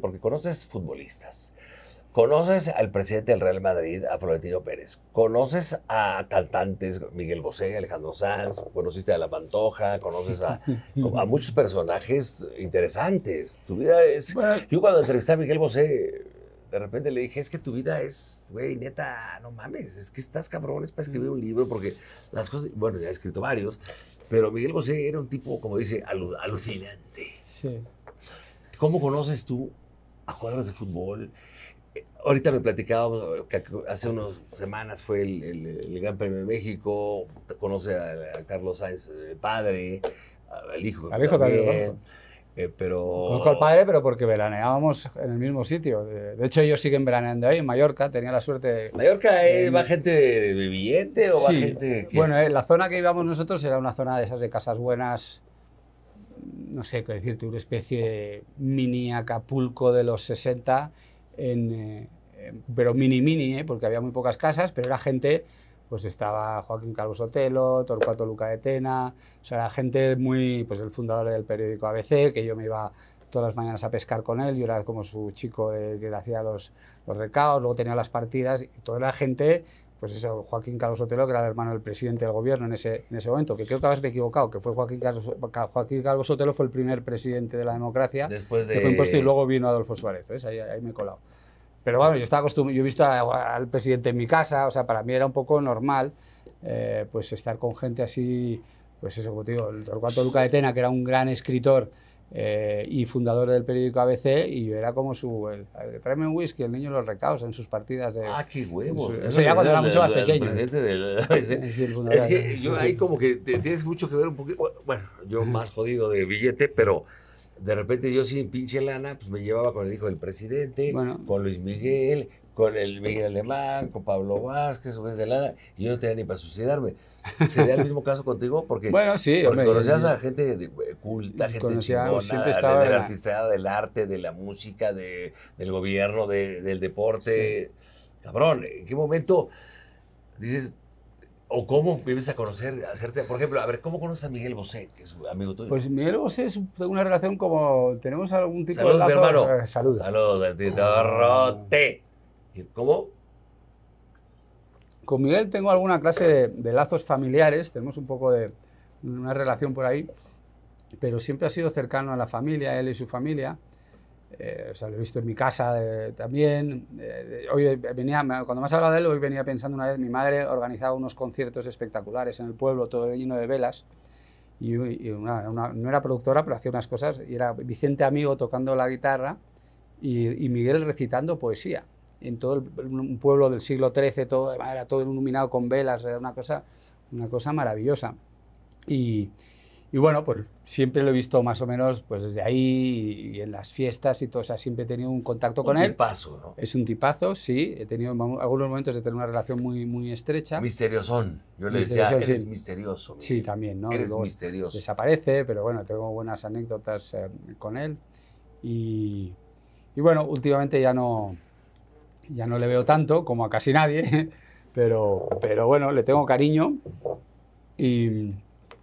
porque conoces futbolistas, Conoces al presidente del Real Madrid, a Florentino Pérez. Conoces a cantantes, Miguel Bosé, Alejandro Sanz. Conociste a La Pantoja. Conoces a, muchos personajes interesantes. Tu vida es. yo cuando entrevisté a Miguel Bosé, de repente le dije, es que tu vida es, güey, neta, no mames, es que estás cabrón, para escribir mm. un libro, porque las cosas, bueno, ya he escrito varios, pero Miguel Bosé era un tipo, como dice, alucinante. Sí. ¿Cómo conoces tú a jugadores de fútbol? Ahorita me platicábamos que hace unas semanas fue el, Gran Premio de México, conoce a, Carlos Sáenz, eh, padre, al hijo. también. Eh, pero... Conozco al padre, pero porque veraneábamos en el mismo sitio. De hecho, ellos siguen veraneando ahí, en Mallorca. Tenía la suerte. ¿Mallorca eh, va gente de billete o va gente.? Bueno, la zona que íbamos nosotros era una zona de esas de casas buenas, no sé qué decirte, una especie de mini Acapulco de los 60 eh, en, pero mini mini, ¿eh? porque había muy pocas casas, pero era gente, pues estaba Joaquín Carlos Sotelo, Torcuato Luca de Tena, o sea, era gente muy, pues el fundador del periódico ABC, que yo me iba todas las mañanas a pescar con él, yo era como su chico eh, que le hacía los, los recados, luego tenía las partidas, y toda la gente pues eso, Joaquín Carlos Sotelo, que era el hermano del presidente del gobierno en ese, en ese momento, que creo que habías equivocado, que fue Joaquín Carlos, Joaquín Carlos fue el primer presidente de la democracia que fue impuesto y luego vino Adolfo Suárez, Ahí, me he colado. Pero bueno, yo estaba he visto al presidente en mi casa, o sea, para mí era un poco normal eh, pues estar con gente así, pues eso, como te digo, Torcuato Luca de Tena, que era un gran escritor, eh, y fundador del periódico ABC, y yo era como su. El, tráeme un whisky, el niño lo recausa en sus partidas de. ¡Ah, qué huevo! eso ya cuando era mucho más pequeño. es que yo ahí como que tienes mucho que ver un poquito. Bueno, yo más jodido de billete, pero de repente yo sin pinche lana, pues me llevaba con el hijo del presidente, con Luis Miguel, con el Miguel Alemán, con Pablo Vázquez, o de lana, y yo no tenía ni para suicidarme sería el mismo caso contigo porque, bueno, sí, porque conocías eh, a gente eh, culta, gente chingona, siempre estaba de, la artista, del arte, de la música, de, del gobierno, del deporte. Cabrón, ¿en qué momento dices, o cómo vives a conocer, hacerte, por ejemplo, a ver, ¿cómo conoces a Miguel Bosé, que es amigo tuyo? Pues Miguel Bosé es una relación como, tenemos algún tipo de Salud, hermano. Eh, saludos salud. Salud, Tito ¿Cómo? Con Miguel tengo alguna clase de, lazos familiares, tenemos un poco de una relación por ahí, pero siempre ha sido cercano a la familia, él y su familia. Eh, lo he visto en mi casa eh, también. Eh, hoy venía, cuando más hablado de él, hoy venía pensando una vez, mi madre organizaba unos conciertos espectaculares en el pueblo, todo lleno de velas. Y, una, no era productora, pero hacía unas cosas. Y era Vicente Amigo tocando la guitarra y Miguel recitando poesía en todo un pueblo del siglo XIII, todo de madera, todo iluminado con velas, era una cosa, una cosa maravillosa. Y, y, bueno, pues siempre lo he visto más o menos pues desde ahí y en las fiestas y todo, o sea, siempre he tenido un contacto con él. Un tipazo, ¿no? Es un tipazo, sí, he tenido algunos momentos de tener una relación muy, muy estrecha. Misteriosón, yo le decía, eres misterioso. Sí, también, ¿no? Eres misterioso. Desaparece, pero bueno, tengo buenas anécdotas eh, con él y, y bueno, últimamente ya no ya no le veo tanto como a casi nadie, pero, pero bueno, le tengo cariño. Y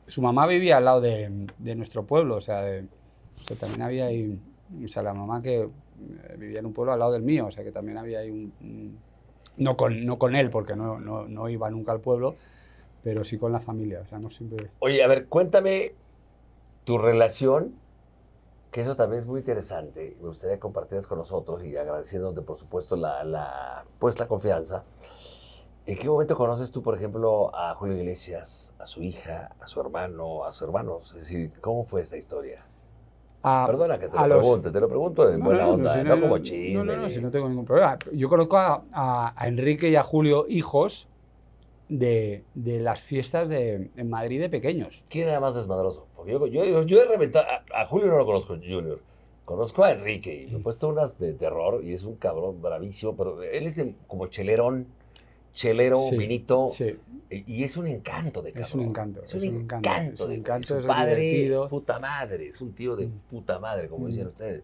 su mamá vivía al lado de, nuestro pueblo, o sea, también había ahí, o sea, la mamá que eh, vivía en un pueblo al lado del mío, o sea, que también había ahí un... no, con, no con él, porque no, no, no iba nunca al pueblo, pero sí con la familia, o sea, no siempre... Oye, a ver, cuéntame tu relación que eso también es muy interesante. Me gustaría compartirles con nosotros y agradeciéndote, por supuesto, la, la, pues, la confianza. ¿En qué momento conoces tú, por ejemplo, a Julio Iglesias, a su hija, a su hermano, a sus hermanos? Es decir, ¿cómo fue esta historia? Ah, Perdona que te lo pregunte, te lo pregunto en no, buena no, onda, ¿eh? no, no No, no, no, si no tengo ningún problema. Yo conozco a, a, a Enrique y a Julio, hijos, de, de, las fiestas de, en Madrid de pequeños. ¿Quién era más desmadroso? Porque yo, yo, yo he reventado. A, Julio no lo conozco, Junior. Conozco a Enrique y me he puesto unas de terror y es un cabrón bravísimo, pero él es como chelerón, chelero, vinito. Y, es un encanto de cabrón. Es un encanto. Es un, encanto, Es un encanto. es un padre, puta madre. Es un tío de puta madre, como decían ustedes.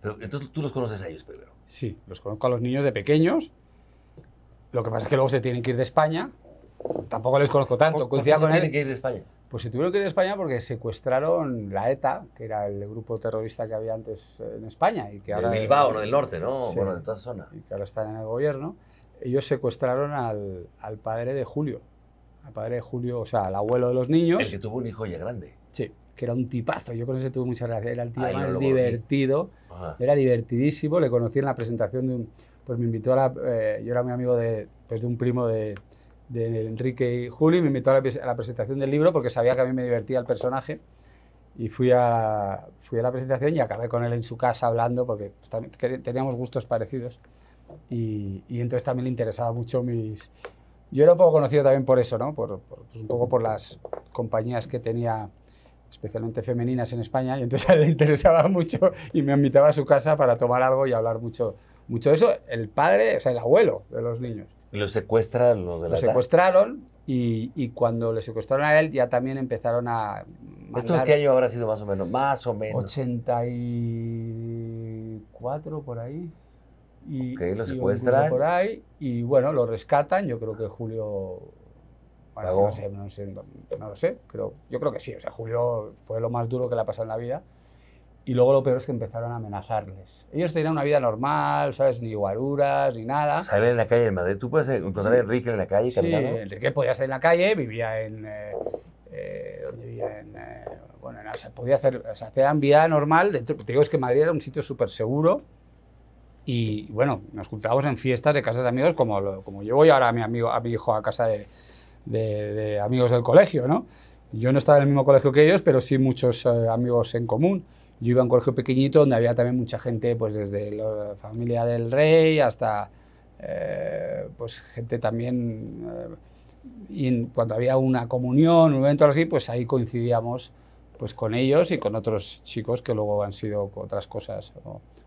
Pero entonces tú los conoces a ellos primero. Sí, los conozco a los niños de pequeños. Lo que pasa es que luego se tienen que ir de España. Tampoco les conozco tanto. con él. tienen que ir de España? Pues se tuvieron que ir a España porque secuestraron la ETA, que era el grupo terrorista que había antes eh, en España. Y que ahora Bilbao, no del norte, ¿no? bueno, de toda esa zona. Y que ahora están en el gobierno. Ellos secuestraron al, padre de Julio. Al padre de Julio, o sea, al abuelo de los niños. El que tuvo un hijo ya grande. Sí, que era un tipazo. Yo con ese tuve mucha gracia. Era el tío divertido. Era divertidísimo. Le conocí en la presentación de un. Pues me invitó a la. Eh, yo era muy amigo de, pues, de un primo de, de Enrique y Juli, me invitó a la, presentación del libro porque sabía que a mí me divertía el personaje. Y fui a, fui a la presentación y acabé con él en su casa hablando porque pues, teníamos gustos parecidos. Y, y entonces también le interesaba mucho mis... Yo era un poco conocido también por eso, ¿no? Por, pues, un poco por las compañías que tenía especialmente femeninas en España, y entonces le interesaba mucho y me invitaba a su casa para tomar algo y hablar mucho, mucho de eso. El padre, o sea, el abuelo de los niños lo secuestran lo de la Lo secuestraron y, cuando le secuestraron a él ya también empezaron a... ¿Esto qué año habrá sido más o menos? Más o menos. 84 por ahí. Y, lo secuestran. Y por ahí y bueno, lo rescatan, yo creo que Julio... no, sé, no lo sé, creo, yo creo que sí, o sea, Julio fue lo más duro que le ha pasado en la vida. Y luego lo peor es que empezaron a amenazarles. Ellos tenían una vida normal, ¿sabes? Ni guaruras, ni nada. Salen en la calle en Madrid. ¿Tú puedes encontrar pues, a Enrique en la calle caminando? Sí, Enrique podía salir en la calle, vivía en... Eh, eh vivía eh, bueno, se podía hacer... se hacían vida normal. te digo, es que Madrid era un sitio súper seguro. Y, bueno, nos juntábamos en fiestas de casas de amigos, como, como yo voy ahora a mi, amigo, a mi hijo a casa de, de amigos del colegio, ¿no? Yo no estaba en el mismo colegio que ellos, pero sí muchos eh, amigos en común. Yo iba a un colegio pequeñito donde había también mucha gente, pues desde la familia del rey hasta eh, pues gente también. Eh, y cuando había una comunión, un evento así, pues ahí coincidíamos pues con ellos y con otros chicos que luego han sido otras cosas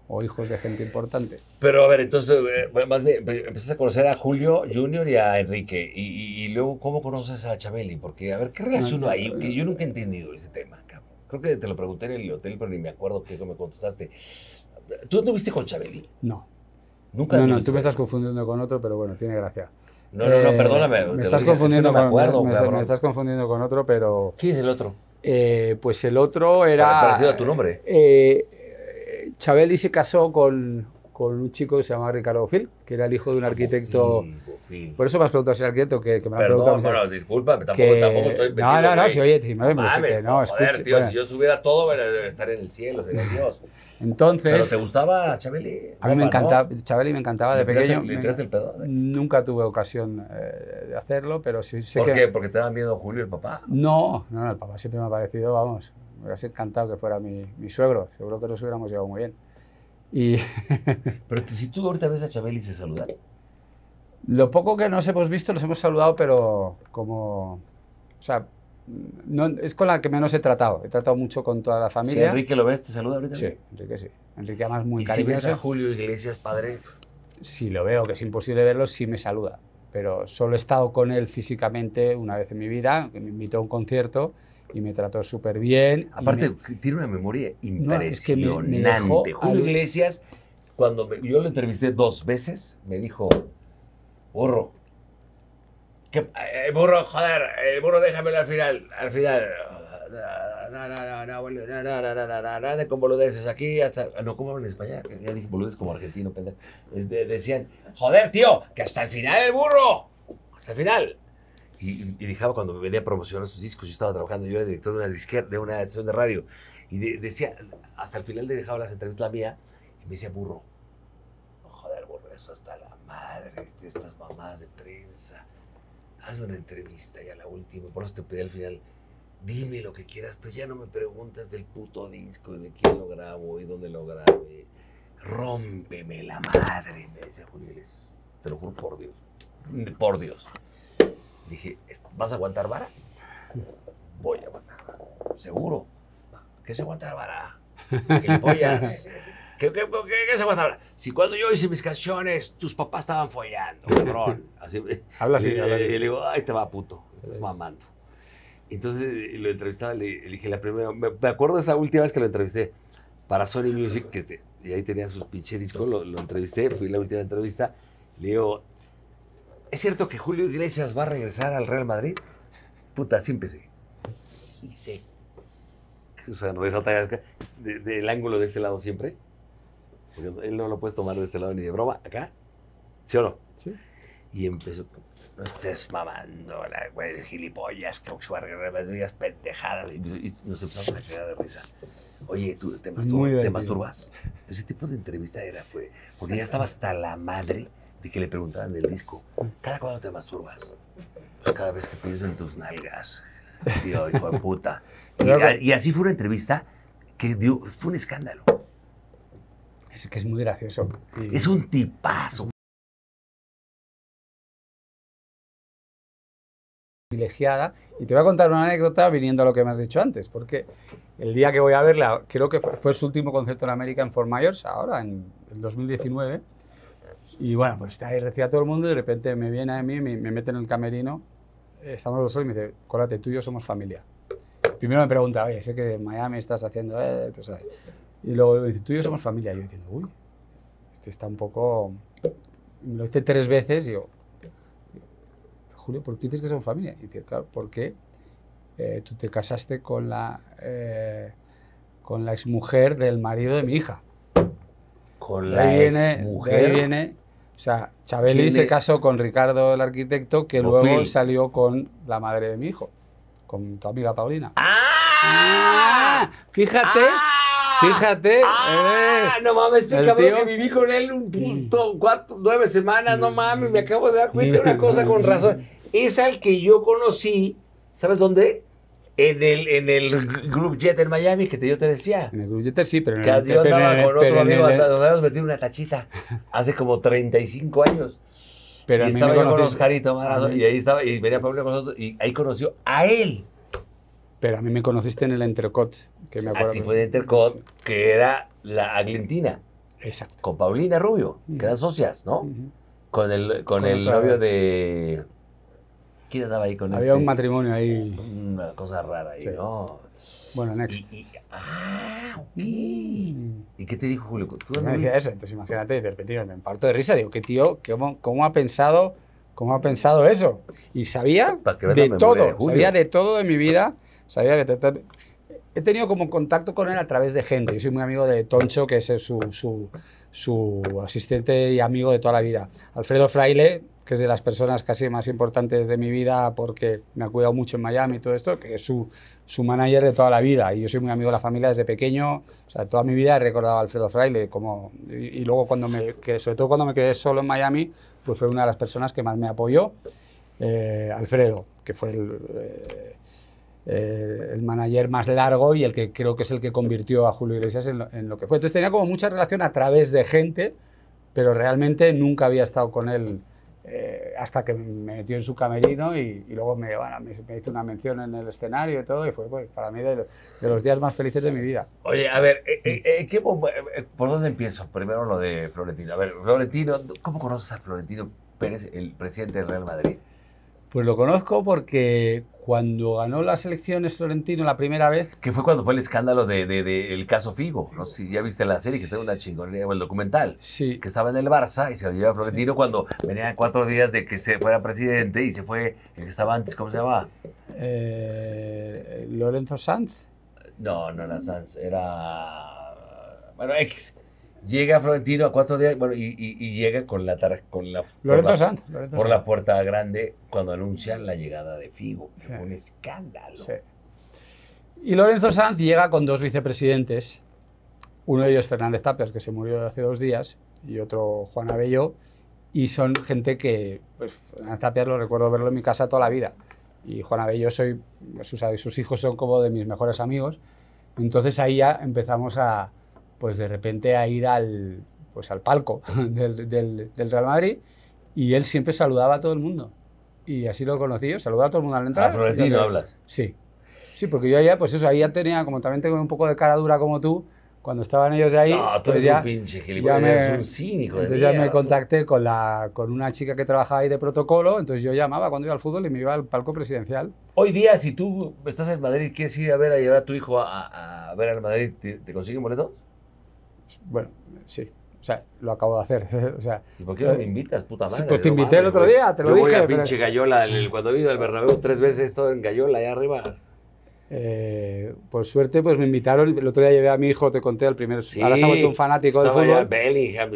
o, hijos de gente importante. Pero a ver, entonces, eh, más bien, pues, empezaste a conocer a Julio Junior y a Enrique. Y, y, luego, ¿cómo conoces a Chabeli? Porque, a ver, ¿qué relación hay? Que yo nunca he entendido ese tema. Creo que te lo pregunté en el hotel, pero ni me acuerdo qué me contestaste. ¿Tú anduviste con Chabeli? No. Nunca. No, no, tú me estás confundiendo con otro, pero bueno, tiene gracia. No, no, no, eh, perdóname. Me estás confundiendo con otro. Me estás confundiendo con otro, pero. ¿Quién es el otro? Eh, pues el otro era. Parecido a tu nombre. Eh, Chabeli se casó con con un chico que se llamaba Ricardo O'Phil, que era el hijo de un arquitecto. Por eso me has preguntado si era arquitecto, que, me lo Perdón, disculpa, pero tampoco, tampoco estoy No, no, no, si oye, si me que no, tío, si yo subiera todo, debería estar en el cielo, sería Dios. Entonces. ¿Pero te gustaba Chabeli? A mí me encantaba, Chabeli me encantaba de pequeño. ¿eh? Nunca tuve ocasión eh, de hacerlo, pero sí sé ¿Por que, qué? ¿Porque te da miedo Julio el papá? No, no, el papá siempre me ha parecido, vamos, me hubiera encantado que fuera mi, mi suegro, seguro que nos hubiéramos llevado muy bien. Y pero si tú ahorita ves a Chabeli y se saluda? Lo poco que nos hemos visto, los hemos saludado, pero como. O sea, no, es con la que menos he tratado. He tratado mucho con toda la familia. Enrique lo ves, ¿te saluda ahorita? Sí, Enrique sí. Enrique además muy ¿Y cariñoso. Si ves a Julio Iglesias, padre? Si lo veo, que es imposible verlo, sí me saluda. Pero solo he estado con él físicamente una vez en mi vida, me invitó a un concierto y me trató súper bien. Aparte, tiene una memoria impresionante. No, es que me, dejó Julio Iglesias, cuando yo lo entrevisté dos veces, me dijo, burro, que, eh, burro, joder, eh, burro, déjamelo al final, al final. No, no, no, no, de con boludeces aquí hasta... No, ¿cómo hablan en español? Ya dije boludeces como argentino, pendejo. De, decían, joder, tío, que hasta el final el burro, hasta el final y, dejaba cuando venía a promocionar sus discos, yo estaba trabajando, yo era director de una disquera, de una de radio, y decía, hasta el final le dejaba las entrevistas la mía, y me decía, burro, joder, burro, eso hasta la madre de estas mamás de prensa, hazme una entrevista ya la última, por eso te pedí al final, dime lo que quieras, pero ya no me preguntas del puto disco, y de quién lo grabo, y dónde lo grabé, rómpeme la madre, me decía Julio Iglesias, te lo juro por Dios, por Dios. Dije, ¿vas a aguantar vara? Voy a aguantar Seguro. ¿Qué se aguantar vara? ¿Qué, pollas? ¿Qué, se aguantar vara? Si cuando yo hice mis canciones, tus papás estaban follando, cabrón. Así, habla así, y, Y le digo, ay, te va puto, estás mamando. Entonces lo entrevistaba, le, le, dije la primera, me, me acuerdo de esa última vez que lo entrevisté para Sony Music, que y ahí tenía sus pinches discos, lo, lo, entrevisté, fui la última entrevista, le digo, ¿Es cierto que Julio Iglesias va a regresar al Real Madrid? Puta, sí, empecé. Sí, sí. O sea, no es de, del ángulo de este lado siempre. Porque él no lo puedes tomar de este lado ni de broma. Acá. ¿Sí o no? Sí. Y empezó, no estés mamando, la, güey, gilipollas, que digas pendejadas. Y, y, nos empezamos a de risa. Oye, tú te, te masturbas. Ese tipo de entrevista era, fue, porque ya estaba hasta la madre y que le preguntaban del disco, ¿cada cuándo te masturbas? Pues cada vez que pienso en tus nalgas, tío, hijo de puta. Y, así fue una entrevista que dio, fue un escándalo. Es que es muy gracioso. Es un tipazo. privilegiada y te voy a contar una anécdota viniendo a lo que me has dicho antes, porque el día que voy a verla, creo que fue, su último concierto en América en Fort Myers, ahora en el 2019, y bueno, pues está ahí, recibe a todo el mundo y de repente me viene a mí, me, mete en el camerino, eh, estamos los dos y me dice, córate, tú y yo somos familia. Primero me pregunta, oye, sé que en Miami estás haciendo, eh, sabes. Y luego me dice, tú y yo somos familia. Y yo diciendo, uy, este está un poco... Me lo hice tres veces y yo, Julio, ¿por qué dices que somos familia? Y dice, claro, porque eh, tú te casaste con la, eh, con la exmujer del marido de mi hija. Con la exmujer. De viene o sea, Chabeli se casó con Ricardo el arquitecto, que luego salió con la madre de mi hijo, con tu amiga Paulina. ¡Ah! fíjate. Ah, fíjate. Ah, ¡Ah! Eh, no mames, este cabrón que viví con él un mm. punto, cuatro, nueve semanas, no mames, me acabo de dar cuenta de una cosa con mm. razón. Es al que yo conocí, ¿sabes dónde? en el, en el Group Jet en Miami, que te, yo te decía. En el Group Jet, sí, pero en el Que yo andaba con otro amigo, nos habíamos metido una tachita hace como 35 años. Pero y estaba yo con Oscarito Maradona, y ahí estaba, y venía Pablo con nosotros, y ahí conoció a él. Pero a mí me conociste en el Entrecot, que me acuerdo. A ti fue el Entrecot, que era la Aglentina. Exacto. Con Paulina Rubio, que eran socias, ¿no? Con el, con el novio de... Había este? un matrimonio ahí. Una cosa rara ahí, Bueno, next. Y, ah, mm. ¿Y qué te dijo Julio? ¿Tú no eso, entonces imagínate, de repente me parto de risa, digo, ¿qué tío? ¿Cómo, cómo ha pensado? ¿Cómo ha pensado eso? Y sabía de todo, de sabía de todo de mi vida, sabía que... he tenido como contacto con él a través de gente. Yo soy muy amigo de Toncho, que es su, su, su asistente y amigo de toda la vida. Alfredo Fraile, que es de las personas casi más importantes de mi vida porque me ha cuidado mucho en Miami y todo esto, que es su, su manager de toda la vida. Y yo soy muy amigo de la familia desde pequeño, o sea, toda mi vida he recordado a Alfredo Fraile. Como, y, luego, cuando me, sobre todo cuando me quedé solo en Miami, pues fue una de las personas que más me apoyó, eh, Alfredo, que fue el, eh, eh, el manager más largo y el que creo que es el que convirtió a Julio Iglesias en en lo que fue. Entonces tenía como mucha relación a través de gente, pero realmente nunca había estado con él eh, hasta que me metió en su camerino y, luego me, me, hizo una mención en el escenario y todo, y fue pues, para mí de, los días más felices de mi vida. Oye, a ver, eh, eh, ¿por dónde empiezo? Primero lo de Florentino. A ver, Florentino, ¿cómo conoces a Florentino Pérez, el presidente del Real Madrid? Pues lo conozco porque cuando ganó las elecciones Florentino la primera vez. Que fue cuando fue el escándalo del de, caso Figo, ¿no? Si ya viste la serie, que está una chingonería, o el documental. Sí. Que estaba en el Barça y se lo llevaba Florentino cuando venían cuatro días de que se fuera presidente y se fue el que estaba antes, ¿cómo se llamaba? Eh, Lorenzo Sanz. No, no era Sanz, era. Bueno, X. Llega Florentino a cuatro días y, llega con la, con la, por, la puerta grande cuando anuncian la llegada de Figo. un escándalo. Y Lorenzo Sanz llega con dos vicepresidentes, uno de ellos Fernández Tapias, que se murió hace dos días, y otro Juan Abello, y son gente que, pues, Fernández Tapias lo recuerdo verlo en mi casa toda la vida, y Juan Abello, soy, sus, pues, sus hijos son como de mis mejores amigos, entonces ahí ya empezamos a, pues de repente a ir al, pues al palco del, del, Real Madrid y él siempre saludaba a todo el mundo. Y así lo conocí yo, saludaba a todo el mundo al entrar. ¿A Florentino hablas? Sí. Sí, porque yo ya, pues eso, ahí ya tenía, como también tengo un poco de cara dura como tú, cuando estaban ellos ahí, no, tú pues eres ya, un pinche gilipollas, me, eres un cínico. Entonces ya me contacté con, la, con una chica que trabajaba ahí de protocolo, entonces yo llamaba cuando iba al fútbol y me iba al palco presidencial. Hoy día, si tú estás en Madrid y quieres ir a ver a llevar a tu hijo a, ver al Madrid, ¿te, te consiguen boletos? Bueno, sí. O sea, lo acabo de hacer. o sea, ¿Y por qué no me invitas, puta madre? Pues te invité el otro día, te lo yo dije. Voy a pinche Gallola, cuando he ido al Bernabéu tres veces, todo en Gallola, allá arriba. Eh, por suerte, pues me invitaron. El otro día llevé a mi hijo, te conté, el primero ahora se ha un fanático del fútbol.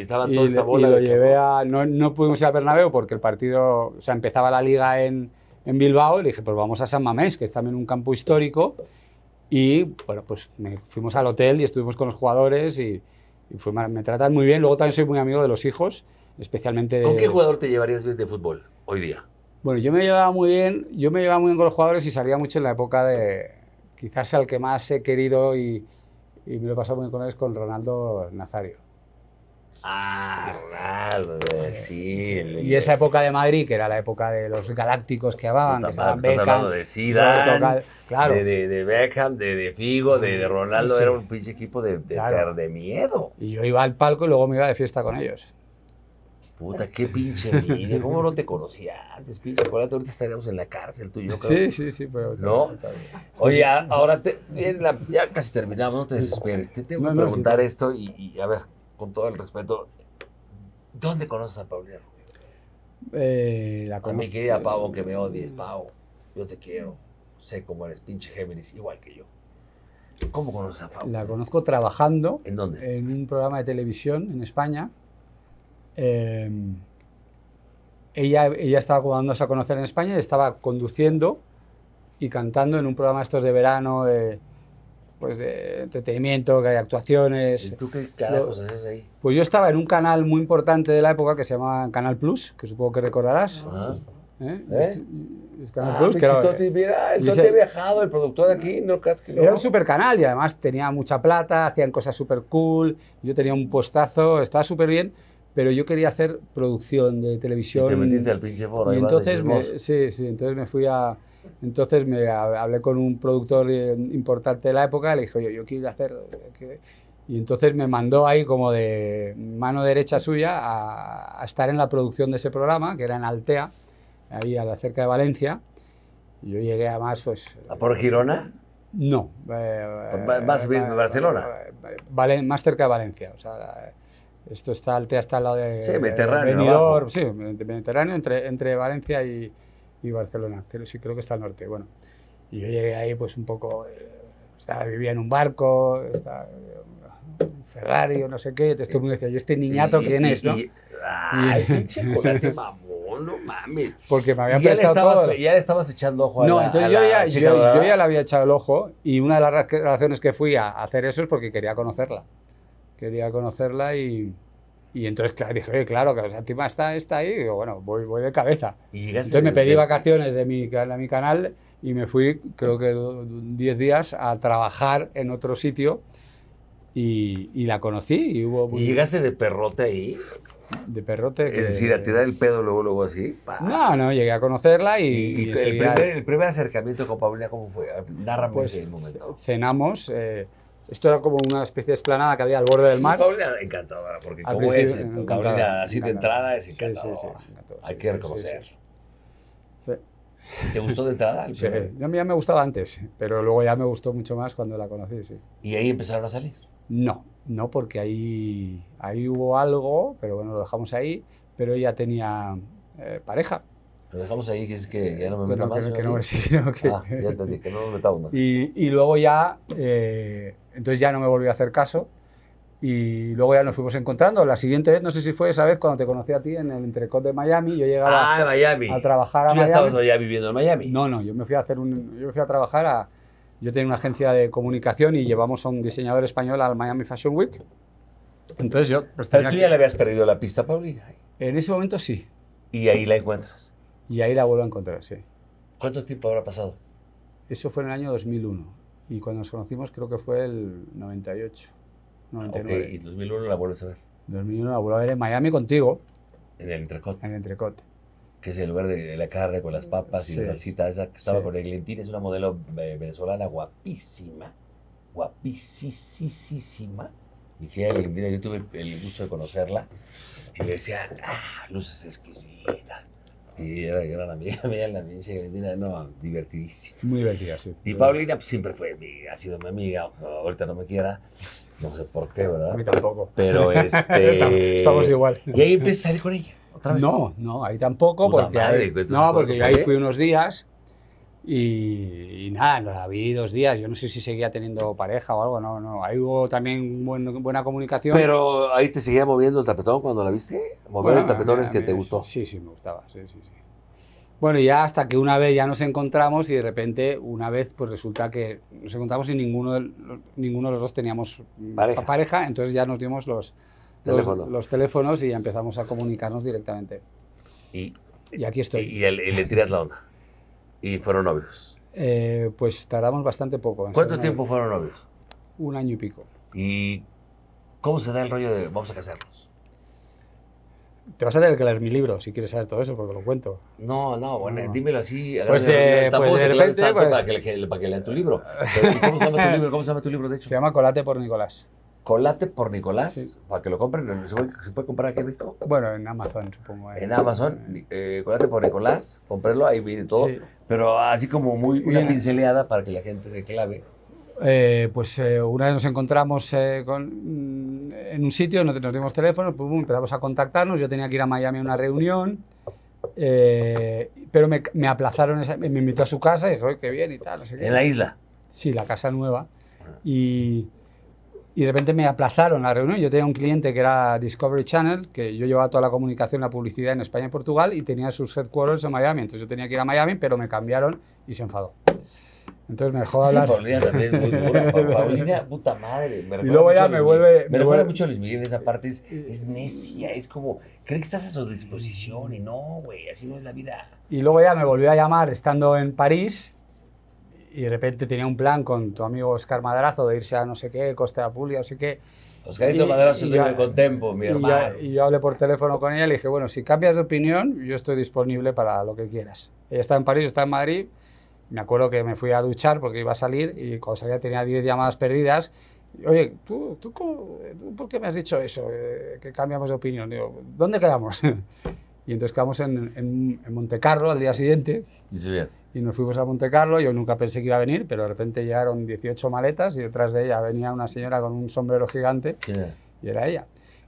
estaba y, bola. lo llevé a, no, no, pudimos ir al Bernabéu porque el partido, o sea, empezaba la liga en, en Bilbao. le dije, pues vamos a San Mamés, que es también un campo histórico. Y bueno, pues me fuimos al hotel y estuvimos con los jugadores y y me tratan muy bien. Luego también soy muy amigo de los hijos, especialmente de... ¿Con qué jugador te llevarías bien de fútbol hoy día? Bueno, yo me llevaba muy bien, yo me llevaba muy bien con los jugadores y salía mucho en la época de... Quizás al que más he querido y, y me lo he pasado muy bien con él es con Ronaldo Nazario. Ah, raro, sí. y esa época de Madrid, que era la época de los galácticos que amaban, que estaban Beckham. de Zidane, claro. de, de, Beckham, de, Figo, de, Ronaldo, era un pinche equipo de, de miedo. Y yo iba al palco y luego me iba de fiesta con ellos. Puta, qué pinche vida. ¿Cómo no te conocía antes, pinche? Acuérdate, ahorita estaríamos en la cárcel tú y yo. Sí, sí, sí. Pero, ¿No? Oye, ahora te, ya casi terminamos, no te desesperes. Te tengo que preguntar esto y, a ver, con todo el respeto, ¿dónde conoces a Paulina eh, A mi querida Pavo, que me odies, Pau, Yo te quiero. Sé cómo eres, pinche Géminis, igual que yo. ¿Cómo conoces a Pavo? La conozco trabajando. ¿En En un programa de televisión en España. Eh, ella, ella estaba dándose a conocer en España y estaba conduciendo y cantando en un programa estos de verano pues de entretenimiento, que hay actuaciones. ¿Y tú qué carajos pues, haces ahí? Pues yo estaba en un canal muy importante de la época que se llamaba Canal Plus, que supongo que recordarás. Ah. ¿Eh? ¿Eh? Canal ah, Plus, que toti, mira, el Toti viajado, el productor de aquí, no creas que Era un super canal y además tenía mucha plata, hacían cosas súper cool, yo tenía un postazo, estaba súper bien, pero yo quería hacer producción de televisión. Y te metiste al pinche foro. entonces me, sí, sí, entonces me fui a, entonces me hablé con un productor eh, importante de la época, le dije, oye, yo quiero hacer... Y entonces me mandó ahí como de mano derecha suya a, estar en la producción de ese programa, que era en Altea, ahí cerca de Valencia. Y yo llegué además, pues... ¿A por Girona? No. ¿Más eh, pues eh, bien Barcelona? Vale, más cerca de Valencia. O sea, esto está, Altea está al lado de... Sí, Mediterráneo. sí, Mediterráneo, entre, entre Valencia y y Barcelona, creo, sí, creo que está al norte. Bueno, y yo llegué ahí pues un poco, eh, estaba, vivía en un barco, un eh, Ferrari o no sé qué, y todo el mundo decía, ¿y este niñato quién es? ¿no? Y, ay, pinche mamón, no mames. Porque me habían prestado todo. Ya le estabas echando ojo a No, entonces yo, yo, ya le había echado el ojo y una de las razones que fui a hacer eso es porque quería conocerla. Quería conocerla y, y entonces, claro, dije, claro, que Santima está, está ahí, digo, bueno, voy, voy de cabeza. entonces me pedí vacaciones de mi, de mi canal y me fui, creo que 10 días, a trabajar en otro sitio y, la conocí. Y, hubo llegaste de perrote ahí? De perrote. Es decir, a tirar el pedo luego, luego así. No, no, llegué a conocerla y. y, el, primer, acercamiento con Paulina, ¿cómo fue? narra pues, momento. Cenamos. Eh, esto era como una especie de esplanada que había al borde del mar. Paulina encantadora, porque al como es, Paulina así de entrada es encantadora. Sí, sí, sí, Hay que reconocer. ¿Te gustó de entrada? Sí, a mí ya me gustaba antes, pero luego ya me gustó mucho más cuando la conocí, sí. ¿Y ahí empezaron a salir? No, no, porque ahí, ahí hubo algo, pero bueno, lo dejamos ahí, pero ella tenía eh, pareja lo dejamos ahí, que es que ya no me meto más. Que, no, me ah, metamos más. Y, luego ya, eh, entonces ya no me volví a hacer caso. Y luego ya nos fuimos encontrando. La siguiente vez, no sé si fue esa vez cuando te conocí a ti en el entrecot de Miami. Yo llegaba a, ah, Miami. a trabajar a ¿Tú ya Miami. estabas ya viviendo en Miami? No, no, yo me fui a, hacer un, yo fui a trabajar a. Yo tenía una agencia de comunicación y llevamos a un diseñador español al Miami Fashion Week. Entonces yo. Pues tú ya le habías perdido la pista Paulina. En ese momento sí. Y ahí la encuentras. Y ahí la vuelvo a encontrar, sí. ¿Cuánto tiempo habrá pasado? Eso fue en el año 2001. Y cuando nos conocimos creo que fue el 98, 99. Okay, ¿Y 2001 la vuelves a ver? 2001 la vuelvo a ver en Miami contigo. En el entrecote? En el entrecote. Que es el lugar de, la carne con las mm, papas y sí. la salsita esa que estaba con con Eglintín. Es una modelo eh, venezolana guapísima. Guapísima. Dije a Eglentina, yo tuve el gusto de conocerla. Y me decía, ah, luces exquisitas y era una amiga mía, la pinche Cristina, no, divertidísima. Muy divertida, sí. Y Paulina pues, siempre fue mi, ha sido mi amiga, ahorita no me quiera, no sé por qué, ¿verdad? A mí tampoco. Pero este... Somos igual. Y ahí empecé a salir con ella, otra vez. No, no, ahí tampoco, porque... no, porque ahí fui unos días y, nada, la vi dos días. Yo no sé si seguía teniendo pareja o algo, no, no. Ahí hubo también buena comunicación. Pero ahí te seguía moviendo el tapetón cuando la viste. Mover bueno, el tapetón es que te gustó. Sí, sí, me gustaba. Sí, sí, sí. Bueno, ya hasta que una vez ya nos encontramos y de repente una vez pues resulta que nos encontramos y ninguno de, ninguno de los dos teníamos pareja. entonces ya nos dimos los, los, teléfonos y ya empezamos a comunicarnos directamente. Y, y aquí estoy. y le tiras la onda y fueron novios? Eh, pues tardamos bastante poco. ¿Cuánto tiempo fueron novios? Un año y pico. ¿Y cómo se da el rollo de vamos a casarnos? Te vas a tener que leer mi libro si quieres saber todo eso, porque lo cuento. No, no, bueno, dímelo así. Pues, eh, pues de repente. Pues- para, que, para lean tu libro. cómo se llama tu libro? ¿Cómo se llama tu libro, de hecho? Se llama Colate por Nicolás. Colate por Nicolás, para que lo compren. ¿Se puede, comprar aquí en México? Bueno, en Amazon, supongo. ¿eh? En, Amazon, Colate por Nicolás, comprarlo, ahí viene todo. Pero así como muy una Bien. pinceleada para que la gente se clave. Eh, pues eh, una vez nos encontramos eh, mm, en un sitio, nos, dimos teléfonos, empezamos a contactarnos, yo tenía que ir a Miami a una reunión, pero me, aplazaron, me invitó a su casa y dijo, oye, qué bien y tal. ¿En la isla? Sí, la casa nueva. Ah. Y, y de repente me aplazaron la reunión. Yo tenía un cliente que era Discovery Channel, que yo llevaba toda la comunicación, la publicidad en España y Portugal y tenía sus headquarters en Miami. Entonces yo tenía que ir a Miami, pero me cambiaron y se enfadó. Entonces me dejó hablar. Sí, Paulina también es muy dura. Paulina, puta madre. y luego ya me vuelve. Me, recuerda mucho a Luis Miguel, esa parte es, necia, es como, cree que estás a su disposición y no, güey, así no es la vida. Y luego ya me volvió a llamar estando en París y de repente tenía un plan con tu amigo Oscar Madrazo de irse a no sé qué, Costa de Apulia, no sé qué. Oscarito Madrazo y con mi y hermano. y yo hablé por teléfono con ella y le dije, bueno, si cambias de opinión, yo estoy disponible para lo que quieras. Ella está en París, está en Madrid. Me acuerdo que me fui a duchar porque iba a salir y cuando salía tenía 10 llamadas perdidas Oye, ¿tú, tú, tú por qué me has dicho eso? Eh, que cambiamos de opinión. Digo, ¿dónde quedamos? y entonces quedamos en, en, en Montecarlo al día siguiente. Y, se y nos fuimos a Montecarlo, Yo nunca pensé que iba a venir, pero de repente llegaron 18 maletas y detrás de ella venía una señora con un sombrero gigante y era ella.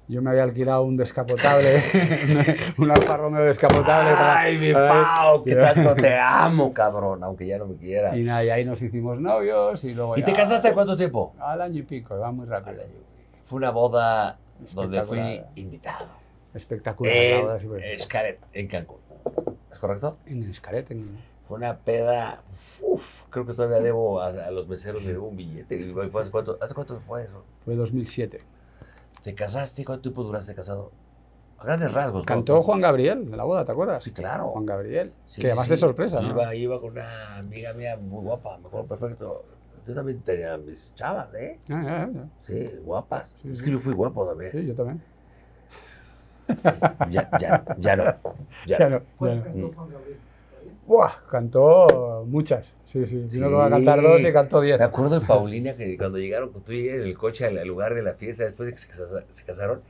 Yo me había alquilado un descapotable, un Alfa Romeo descapotable. ¡Ay, mi Pau! ¡Que tanto te amo, cabrón! Aunque ya no me quieras. Y nada, y ahí nos hicimos novios y luego ¿Y te casaste cuánto tiempo? Al año y pico, va muy rápido. Fue una boda donde fui invitado. Espectacular. En, la boda, sí, Escaret, pues. en Cancún. ¿Es correcto? En Escaret, en fue una peda, uf, creo que todavía debo a, los meseros, de un billete. hace, cuánto, ¿Hace cuánto fue eso? Fue 2007. ¿Te casaste? ¿Cuánto tiempo duraste casado? A grandes rasgos. Cantó Juan Gabriel en la boda, ¿te acuerdas? Sí, claro. Juan Gabriel. que además de sorpresa, iba, Iba con una amiga mía muy guapa, me acuerdo perfecto. Yo también tenía mis chavas, ¿eh? Ah, ya, ya. Sí, guapas. es que yo fui guapo también. Sí, yo también. ya, ya, ya no. Ya, no. cantó Juan Gabriel? ¡buah! Cantó muchas. Sí, sí. no sí. a cantar dos y cantó diez. Me acuerdo de Paulina que cuando llegaron, cuando tú llegué en el coche al lugar de la fiesta, después de que se, casaron,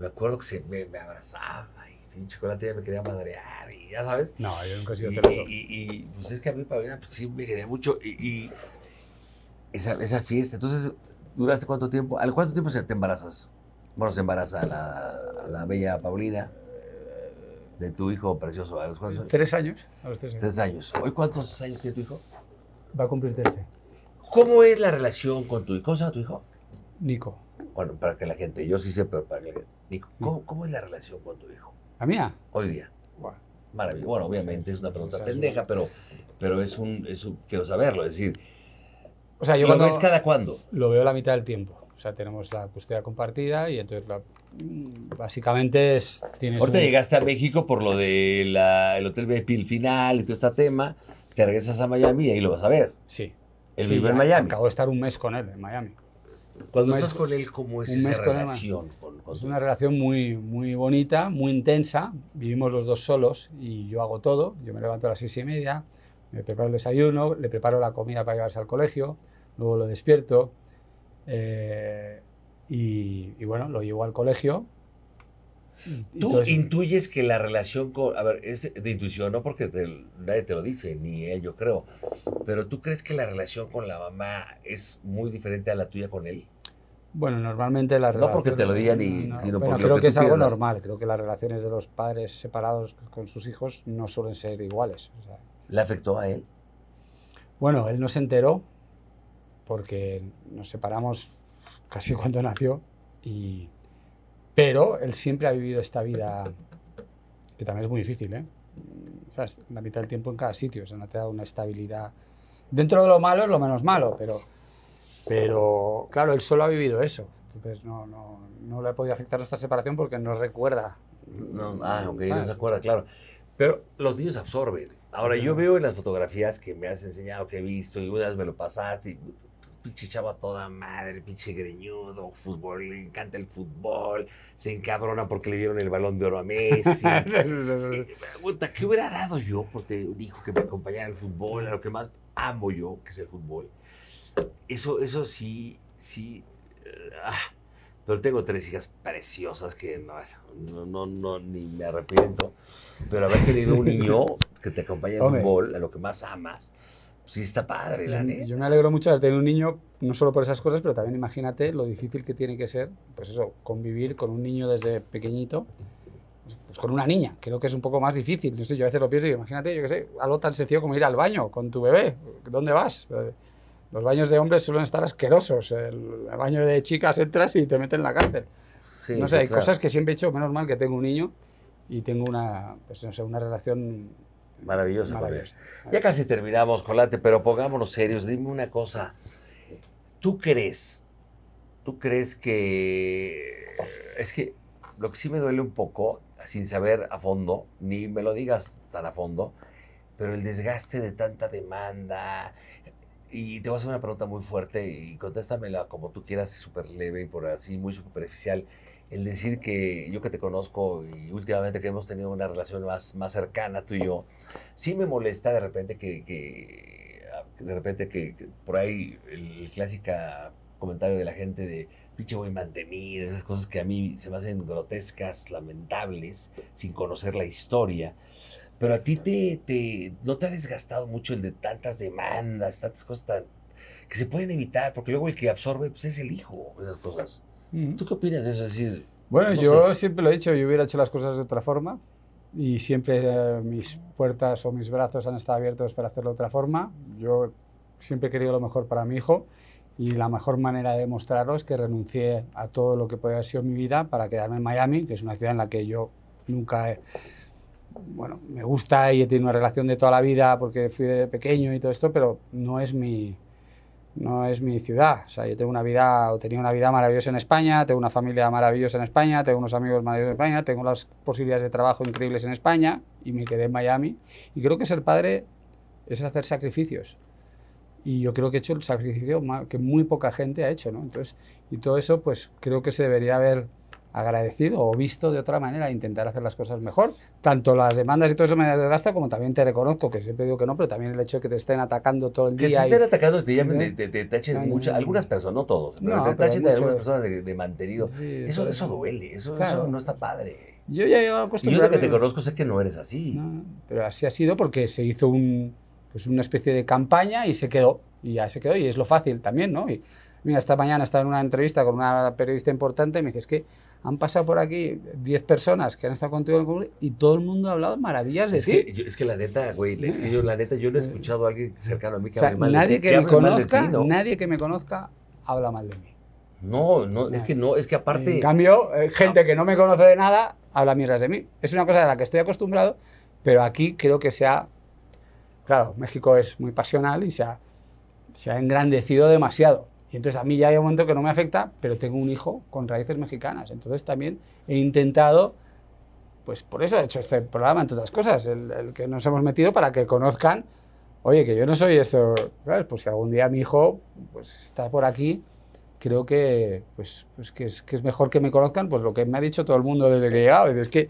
me acuerdo que se, me, abrazaba y sin chocolate ya me quería madrear y ya sabes. No, yo nunca he sido celoso. Y, y, pues es que a mí Paulina pues, sí me quedé mucho y, y esa, esa fiesta. Entonces, ¿duraste cuánto tiempo? ¿Al cuánto tiempo se te embarazas? Bueno, se embaraza la, la bella Paulina de tu hijo precioso? ¿A los cuántos años? Tres años. A los tres años. Tres años. ¿Hoy cuántos años tiene tu hijo? Va a cumplir 13. ¿Cómo es la relación con tu hijo? ¿Cómo se llama tu hijo? Nico. Bueno, para que la gente, yo sí sé, pero para que la gente. Nico, ¿cómo, es la relación con tu hijo? ¿La mía? Hoy día. Bueno. Maravilloso. Bueno, obviamente es una pregunta pendeja, pero, pero es, un, Quiero saberlo, es decir. O sea, yo ¿Lo cuando es cada cuándo? Lo veo la mitad del tiempo. O sea, tenemos la custodia compartida y entonces la, básicamente es... llegaste a México por lo del de hotel VIP, el final y todo este tema, te regresas a Miami y ahí lo vas a ver. Sí. el en Miami. Acabo de estar un mes con él en Miami. Cuando estás con él, ¿cómo es esa relación? es una relación muy, muy bonita, muy intensa. Vivimos los dos solos y yo hago todo. Yo me levanto a las seis y media, me preparo el desayuno, le preparo la comida para llevarse al colegio, luego lo despierto. Eh, y, bueno, lo llevó al colegio. Tú intuyes que la relación con. A ver, es de intuición, no porque nadie te lo dice, ni él, yo creo. Pero ¿tú crees que la relación con la mamá es muy diferente a la tuya con él? Bueno, normalmente la relación... No porque te lo digan ni. bueno, creo que, es algo normal. Creo que las relaciones de los padres separados con sus hijos no suelen ser iguales. ¿Le afectó a él? Bueno, él no se enteró porque nos separamos casi cuando nació. Y... Pero él siempre ha vivido esta vida, que también es muy difícil, ¿eh? sea, La mitad del tiempo en cada sitio, o sea, no te dado una estabilidad. Dentro de lo malo es lo menos malo, pero, pero claro, él solo ha vivido eso. Entonces no, no, no le ha podido afectar esta separación porque no recuerda. No, ah, no se acuerda, claro. Pero los niños absorben. Ahora, yo veo en las fotografías que me has enseñado, que he visto, y unas me lo pasaste, y pinche a toda madre, pinche greñudo, fútbol, le encanta el fútbol, se encabrona porque le dieron el balón de oro a Messi. Eh, ¿qué hubiera dado yo? Porque hijo que me acompañara al fútbol, a lo que más amo yo, que es el fútbol. Eso, eso sí, sí. Eh, ah, pero tengo tres hijas preciosas que no, no, no, ni me arrepiento. Pero haber tenido un niño que te acompaña al fútbol, a lo que más amas sí está padre, la yo, Yo me alegro mucho de tener un niño, no solo por esas cosas, pero también imagínate lo difícil que tiene que ser, pues eso, convivir con un niño desde pequeñito, pues con una niña. Creo que es un poco más difícil. No sé, yo a veces lo pienso y imagínate, yo qué sé, algo tan sencillo como ir al baño con tu bebé. ¿Dónde vas? Eh, los baños de hombres suelen estar asquerosos. El baño de chicas entras y te meten en la cárcel. no sé, hay cosas que siempre he hecho, menos mal que tengo un niño y tengo una, pues no sé, una relación Maravilloso. Ya casi terminamos, Colate, pero pongámonos serios. Dime una cosa. ¿Tú crees? ¿Tú crees que... Es que lo que sí me duele un poco, sin saber a fondo, ni me lo digas tan a fondo, pero el desgaste de tanta demanda. Y te voy a hacer una pregunta muy fuerte y contéstamela como tú quieras, súper leve, y por así, muy superficial el decir que yo que te conozco y últimamente que hemos tenido una relación más, más cercana tú y yo, sí me molesta de repente que, que ah, de repente que, por ahí el, clásico comentario de la gente de pinche a mantenido, esas cosas que a mí se me hacen grotescas, lamentables, sin conocer la historia. Pero a ti te, te, no te ha desgastado mucho el de tantas demandas, tantas cosas que se pueden evitar, porque luego el que absorbe pues, es el hijo, esas cosas. Mm. ¿Tú qué opinas de eso? decir, bueno, yo siempre lo he dicho, yo hubiera hecho las cosas de otra forma y siempre eh, mis puertas o mis brazos han estado abiertos para hacerlo de otra forma. Yo siempre he querido lo mejor para mi hijo y la mejor manera de demostrarlo es que renuncié a todo lo que podía haber sido mi vida para quedarme en Miami, que es una ciudad en la que yo nunca bueno, me gusta y he tenido una relación de toda la vida porque fui pequeño y todo esto, pero no es mi, no es mi ciudad. O sea, yo tengo una vida, o tenía una vida maravillosa en España, tengo una familia maravillosa en España, tengo unos amigos maravillosos en España, tengo las posibilidades de trabajo increíbles en España y me quedé en Miami. Y creo que ser padre es hacer sacrificios. Y yo creo que he hecho el sacrificio que muy poca gente ha hecho, ¿no? Entonces, y todo eso, pues creo que se debería haber agradecido o visto de otra manera, intentar hacer las cosas mejor. Tanto las demandas y todo eso me desgasta, como también te reconozco, que siempre digo que no, pero también el hecho de que te estén atacando todo el día. Que te estén atacando, te, te, te, muchas, algunas personas, no todos, no, pero te tachen de algunas personas de, mantenido. eso, eso duele, eso, no está padre. Yo ya he llegado a yo que te conozco sé que no eres así. pero así ha sido porque se hizo un, pues una especie de campaña y se quedó. Y ya se quedó, y es lo fácil también, ¿no? Y, mira, esta mañana estaba en una entrevista con una periodista importante y me dice, es que han pasado por aquí 10 personas que han estado contigo en el congreso y todo el mundo ha hablado maravillas de es que la neta, güey, es que yo la neta, yo no he eh. escuchado a alguien cercano a mí que habla mal nadie de que, me conozca, Nadie que me conozca habla mal de mí. No, no, es que no, es que aparte... En cambio, eh, ah. gente que no me conoce de nada habla mierdas de mí. Es una cosa de la que estoy acostumbrado, pero aquí creo que se ha... Claro, México es muy pasional y se ha engrandecido demasiado. Y entonces a mí ya hay un momento que no me afecta, pero tengo un hijo con raíces mexicanas. Entonces también he intentado, pues por eso he hecho este programa, entre otras cosas, el, que nos hemos metido para que conozcan, oye, que yo no soy esto, ¿sabes? Pues si algún día mi hijo pues, está por aquí, creo que, pues, pues que, es, que es mejor que me conozcan, pues lo que me ha dicho todo el mundo desde que he llegado. Es que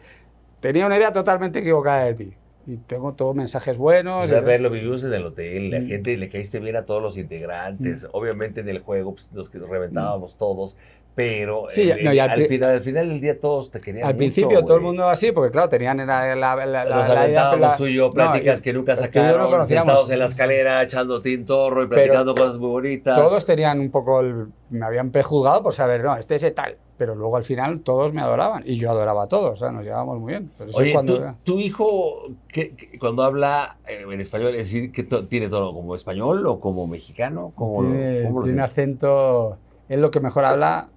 tenía una idea totalmente equivocada de ti y tengo todos mensajes buenos. O pues, sea, a ver, lo vivimos en el hotel, la mm. gente le caíste bien a todos los integrantes, mm. obviamente en el juego pues, los que nos reventábamos mm. todos, pero sí, al, final, al, del día todos te querían. Al principio todo el mundo así, porque claro, tenían la, la, la, Los la, tú yo, pláticas que nunca sacaron, sentados en la escalera, echando tintorro y platicando cosas muy bonitas. Todos tenían un poco Me habían prejuzgado por saber, no, este es tal. Pero luego al final todos me adoraban y yo adoraba a todos, o sea, nos llevábamos muy bien. Oye, cuando, tu hijo, que, cuando habla eh, en español, es decir, que tiene todo como español o como mexicano? Como, tiene, ¿cómo acento, es lo que mejor habla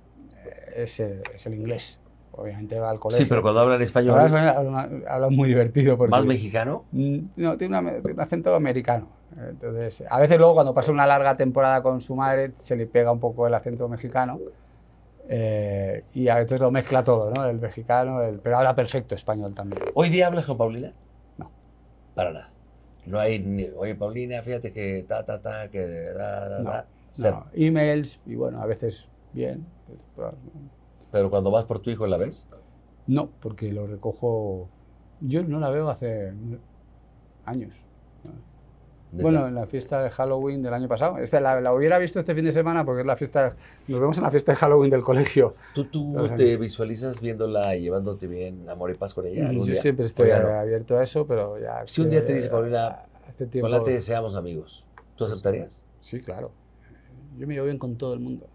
es, el inglés obviamente va al colegio. Sí, pero cuando habla en español. Habla, muy divertido. ¿Más mexicano? Mm, no, tiene, un acento americano. Entonces, a veces luego cuando pasa una larga temporada con su madre se le pega un poco el acento mexicano. Eh, y a lo mezcla todo, ¿no? El mexicano, el, pero habla perfecto español también. ¿Hoy día hablas con Paulina? No. Para nada. No hay ni, oye Paulina, fíjate que ta, ta, ta, que da, da, No. Emails y bueno, a veces bien. Pues, ¿Pero cuando vas por tu hijo la ves? No, porque lo recojo. Yo no la veo hace años. Bueno, en la fiesta de Halloween del año pasado. Esta, la, hubiera visto este fin de semana porque es la fiesta. Nos vemos en la fiesta de Halloween del colegio. ¿Tú, te visualizas viéndola y llevándote bien amor y paz con ella? Yo siempre estoy abierto a eso, pero ya. Si un día te dice, Paulina, te deseamos amigos, ¿tú aceptarías? Sí, claro. Yo me llevo bien con todo el mundo.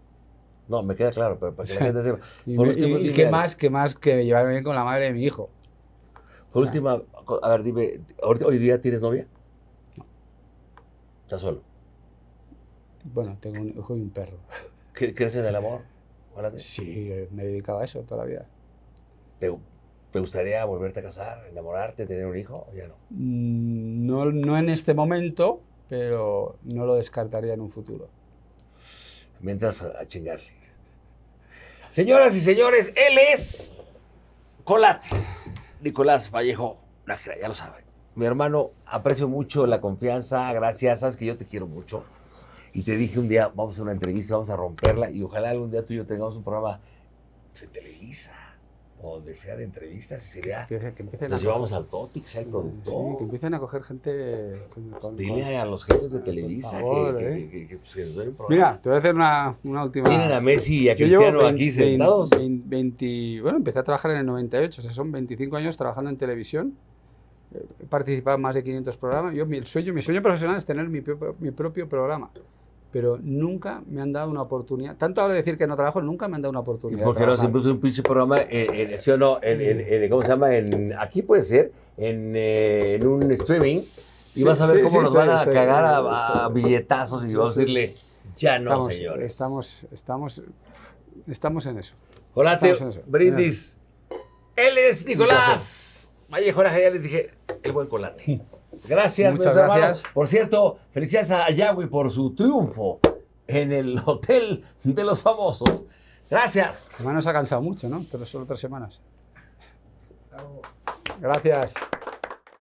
No, me queda claro, pero para que la y, qué más, qué más que llevarme bien con la madre de mi hijo. Por última, a ver, dime, ¿hoy día tienes novia? No. ¿Estás solo? Bueno, tengo un hijo y un perro. ¿Crees en el amor? Sí, me he dedicado a eso toda la vida. ¿Te, gustaría volverte a casar, enamorarte, tener un hijo? ya no? Mm, no? No en este momento, pero no lo descartaría en un futuro. Mientras a chingarle. Señoras y señores, él es Colat, Nicolás Vallejo Nájera, ya lo saben. Mi hermano, aprecio mucho la confianza, gracias, sabes que yo te quiero mucho. Y te dije un día, vamos a una entrevista, vamos a romperla y ojalá algún día tú y yo tengamos un programa se Televisa o desear de entrevistas, si Que, vea. nos llevamos al Totix, al productor. Sí, que empiecen a coger gente. Con, con, Dile a los jefes de Televisa ¿eh? que, que, que, pues, que, nos un Mira, te voy a hacer una, una última. Tienen a Messi y a Cristiano aquí sentados. 20, 20, bueno, empecé a trabajar en el 98, o sea, son 25 años trabajando en televisión. He participado en más de 500 programas. Yo, mi, sueño, mi sueño profesional es tener mi, mi propio programa pero nunca me han dado una oportunidad. Tanto ahora de decir que no trabajo, nunca me han dado una oportunidad. Porque por no se un pinche programa ¿sí o no? Mm. ¿cómo se llama? En, aquí puede ser, en, un streaming, y vas a ver cómo nos van a cagar a, billetazos y vamos a decirle, ya no, estamos, señores. Estamos, estamos, estamos en eso. Hola, brindis. Él es Nicolás. Vaya, Jorge, ya les dije, el buen colate. Gracias, Muchas gracias. Por cierto, felicidades a Yahweh por su triunfo en el Hotel de los Famosos. Gracias. Hermano, se ha cansado mucho, ¿no? Solo tres semanas. Gracias.